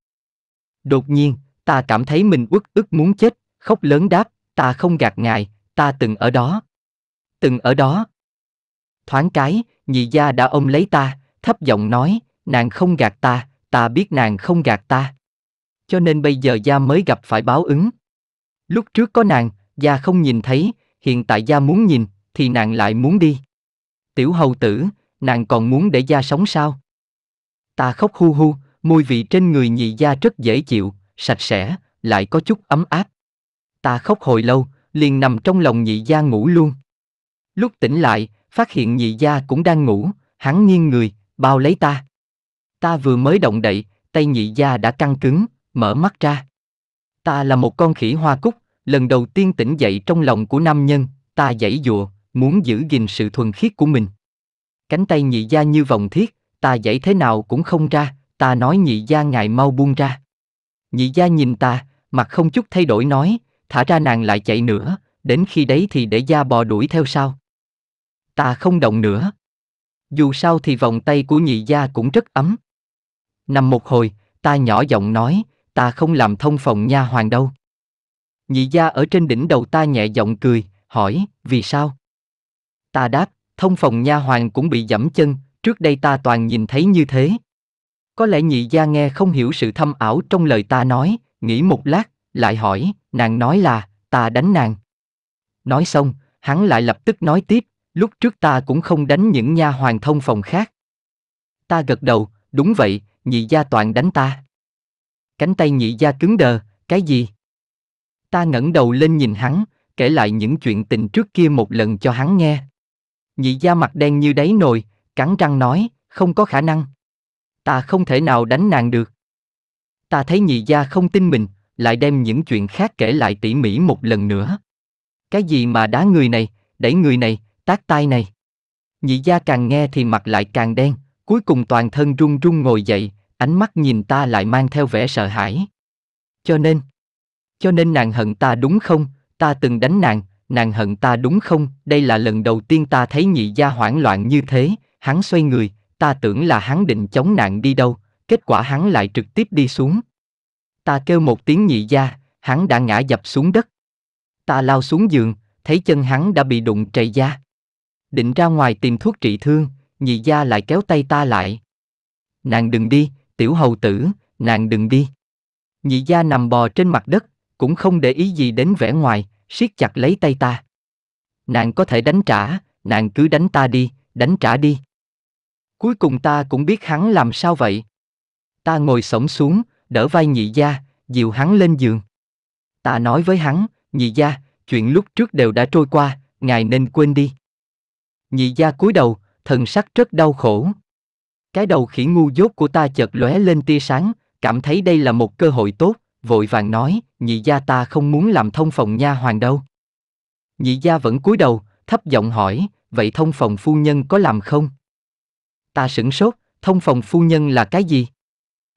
Speaker 1: Đột nhiên, ta cảm thấy mình uất ức muốn chết, khóc lớn đáp, ta không gạt ngài, ta từng ở đó. Từng ở đó. Thoáng cái, nhị gia đã ôm lấy ta, thấp giọng nói, nàng không gạt ta, ta biết nàng không gạt ta. Cho nên bây giờ gia mới gặp phải báo ứng. Lúc trước có nàng, gia không nhìn thấy, hiện tại gia muốn nhìn, thì nàng lại muốn đi. Tiểu hầu tử, nàng còn muốn để gia sống sao? Ta khóc hu hu, môi vị trên người nhị gia rất dễ chịu, sạch sẽ, lại có chút ấm áp. Ta khóc hồi lâu, liền nằm trong lòng nhị gia ngủ luôn. Lúc tỉnh lại, phát hiện nhị gia cũng đang ngủ, hắn nghiêng người, bao lấy ta. Ta vừa mới động đậy, tay nhị gia đã căng cứng, mở mắt ra. Ta là một con khỉ hoa cúc, lần đầu tiên tỉnh dậy trong lòng của nam nhân, ta dãy dụa, muốn giữ gìn sự thuần khiết của mình. Cánh tay nhị gia như vòng thiết, ta dãy thế nào cũng không ra, ta nói nhị gia ngài mau buông ra. Nhị gia nhìn ta, mặt không chút thay đổi nói, thả ra nàng lại chạy nữa, đến khi đấy thì để gia bò đuổi theo sau. Ta không động nữa. Dù sao thì vòng tay của nhị gia cũng rất ấm. Nằm một hồi, ta nhỏ giọng nói, ta không làm thông phòng nha hoàng đâu. Nhị gia ở trên đỉnh đầu ta nhẹ giọng cười, hỏi, vì sao? Ta đáp, thông phòng nha hoàng cũng bị dẫm chân, trước đây ta toàn nhìn thấy như thế. Có lẽ nhị gia nghe không hiểu sự thâm ảo trong lời ta nói, nghĩ một lát, lại hỏi, nàng nói là, ta đánh nàng. Nói xong, hắn lại lập tức nói tiếp, lúc trước ta cũng không đánh những nha hoàng thông phòng khác. Ta gật đầu, đúng vậy, nhị gia toàn đánh ta. Cánh tay nhị gia cứng đờ, cái gì? Ta ngẩng đầu lên nhìn hắn, kể lại những chuyện tình trước kia một lần cho hắn nghe. Nhị gia mặt đen như đáy nồi, cắn răng nói, không có khả năng. Ta không thể nào đánh nàng được. Ta thấy nhị gia không tin mình, lại đem những chuyện khác kể lại tỉ mỉ một lần nữa. Cái gì mà đá người này, đẩy người này, tác tay này. Nhị gia càng nghe thì mặt lại càng đen, cuối cùng toàn thân run run ngồi dậy, ánh mắt nhìn ta lại mang theo vẻ sợ hãi. Cho nên, cho nên nàng hận ta đúng không, ta từng đánh nàng, nàng hận ta đúng không, đây là lần đầu tiên ta thấy nhị gia hoảng loạn như thế, hắn xoay người, ta tưởng là hắn định chống nạn đi đâu, kết quả hắn lại trực tiếp đi xuống. Ta kêu một tiếng nhị gia, hắn đã ngã dập xuống đất. Ta lao xuống giường, thấy chân hắn đã bị đụng trầy da. Định ra ngoài tìm thuốc trị thương, nhị gia lại kéo tay ta lại. Nàng đừng đi, tiểu hầu tử, nàng đừng đi. Nhị gia nằm bò trên mặt đất, cũng không để ý gì đến vẻ ngoài, siết chặt lấy tay ta. Nàng có thể đánh trả, nàng cứ đánh ta đi, đánh trả đi. Cuối cùng ta cũng biết hắn làm sao vậy. Ta ngồi sổng xuống, đỡ vai nhị gia, dìu hắn lên giường. Ta nói với hắn, nhị gia, chuyện lúc trước đều đã trôi qua, ngài nên quên đi. Nhị gia cúi đầu, thần sắc rất đau khổ, cái đầu khỉ ngu dốt của ta chợt lóe lên tia sáng, cảm thấy đây là một cơ hội tốt, vội vàng nói, nhị gia ta không muốn làm thông phòng nha hoàng đâu. Nhị gia vẫn cúi đầu, thấp giọng hỏi, vậy thông phòng phu nhân có làm không? Ta sửng sốt, thông phòng phu nhân là cái gì?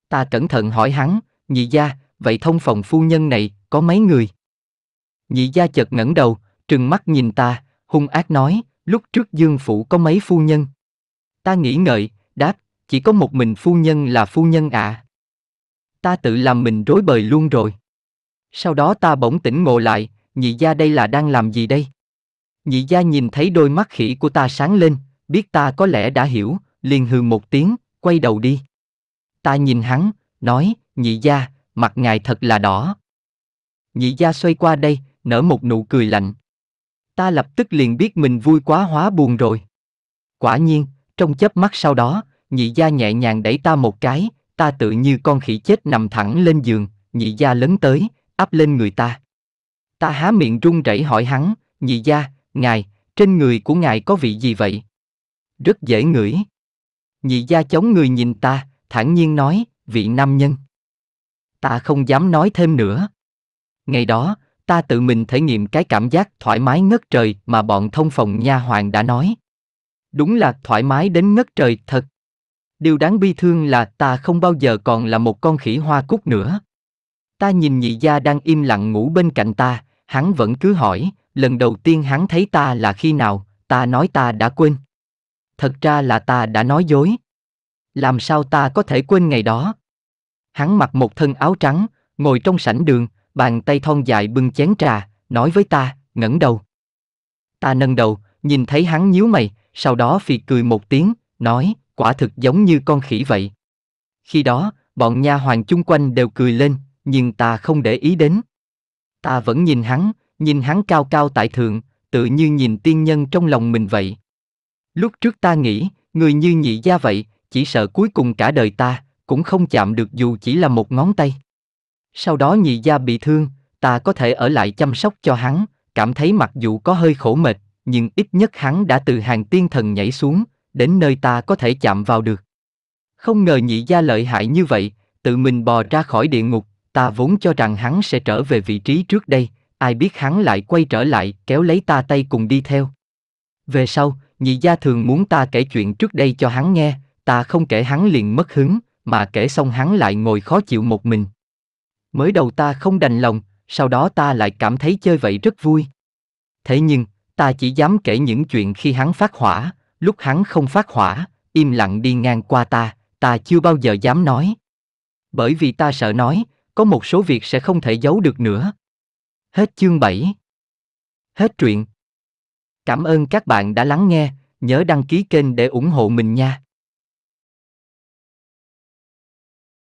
Speaker 1: Ta cẩn thận hỏi hắn, nhị gia, vậy thông phòng phu nhân này có mấy người? Nhị gia chợt ngẩng đầu, trừng mắt nhìn ta, hung ác nói, lúc trước dương phủ có mấy phu nhân? Ta nghĩ ngợi, đáp, chỉ có một mình phu nhân là phu nhân ạ à. ta tự làm mình rối bời luôn rồi sau đó ta bỗng tỉnh ngộ lại nhị gia đây là đang làm gì đây nhị gia nhìn thấy đôi mắt khỉ của ta sáng lên biết ta có lẽ đã hiểu liền hừ một tiếng quay đầu đi ta nhìn hắn nói nhị gia mặt ngài thật là đỏ nhị gia xoay qua đây nở một nụ cười lạnh ta lập tức liền biết mình vui quá hóa buồn rồi quả nhiên trong chớp mắt sau đó nhị gia nhẹ nhàng đẩy ta một cái, ta tự như con khỉ chết nằm thẳng lên giường, nhị gia lớn tới, áp lên người ta. Ta há miệng run rẩy hỏi hắn, nhị gia, ngài, trên người của ngài có vị gì vậy? Rất dễ ngửi. Nhị gia chống người nhìn ta, thản nhiên nói, vị nam nhân. Ta không dám nói thêm nữa. Ngày đó, ta tự mình thể nghiệm cái cảm giác thoải mái ngất trời mà bọn thông phòng nha hoàng đã nói. Đúng là thoải mái đến ngất trời thật. Điều đáng bi thương là ta không bao giờ còn là một con khỉ hoa cúc nữa. Ta nhìn nhị gia đang im lặng ngủ bên cạnh ta, hắn vẫn cứ hỏi, lần đầu tiên hắn thấy ta là khi nào, ta nói ta đã quên. Thật ra là ta đã nói dối. Làm sao ta có thể quên ngày đó? Hắn mặc một thân áo trắng, ngồi trong sảnh đường, bàn tay thon dài bưng chén trà, nói với ta, ngẩng đầu. Ta nâng đầu, nhìn thấy hắn nhíu mày, sau đó phì cười một tiếng, nói, quả thực giống như con khỉ vậy. Khi đó, bọn nha hoàng chung quanh đều cười lên, nhưng ta không để ý đến. Ta vẫn nhìn hắn, nhìn hắn cao cao tại thượng, tự như nhìn tiên nhân trong lòng mình vậy. Lúc trước ta nghĩ, người như nhị gia vậy, chỉ sợ cuối cùng cả đời ta, cũng không chạm được dù chỉ là một ngón tay. Sau đó nhị gia bị thương, ta có thể ở lại chăm sóc cho hắn, cảm thấy mặc dù có hơi khổ mệt, nhưng ít nhất hắn đã từ hàng tiên thần nhảy xuống, đến nơi ta có thể chạm vào được. Không ngờ nhị gia lợi hại như vậy, tự mình bò ra khỏi địa ngục, ta vốn cho rằng hắn sẽ trở về vị trí trước đây, ai biết hắn lại quay trở lại, kéo lấy ta tay cùng đi theo. Về sau, nhị gia thường muốn ta kể chuyện trước đây cho hắn nghe, ta không kể hắn liền mất hứng, mà kể xong hắn lại ngồi khó chịu một mình. Mới đầu ta không đành lòng, sau đó ta lại cảm thấy chơi vậy rất vui. Thế nhưng, ta chỉ dám kể những chuyện khi hắn phát hỏa, Lúc hắn không phát hỏa, im lặng đi ngang qua ta, ta chưa bao giờ dám nói. Bởi vì ta sợ nói, có một số việc sẽ không thể giấu được nữa. Hết chương 7. Hết truyện. Cảm ơn các bạn đã lắng nghe, nhớ đăng ký kênh để ủng hộ mình nha.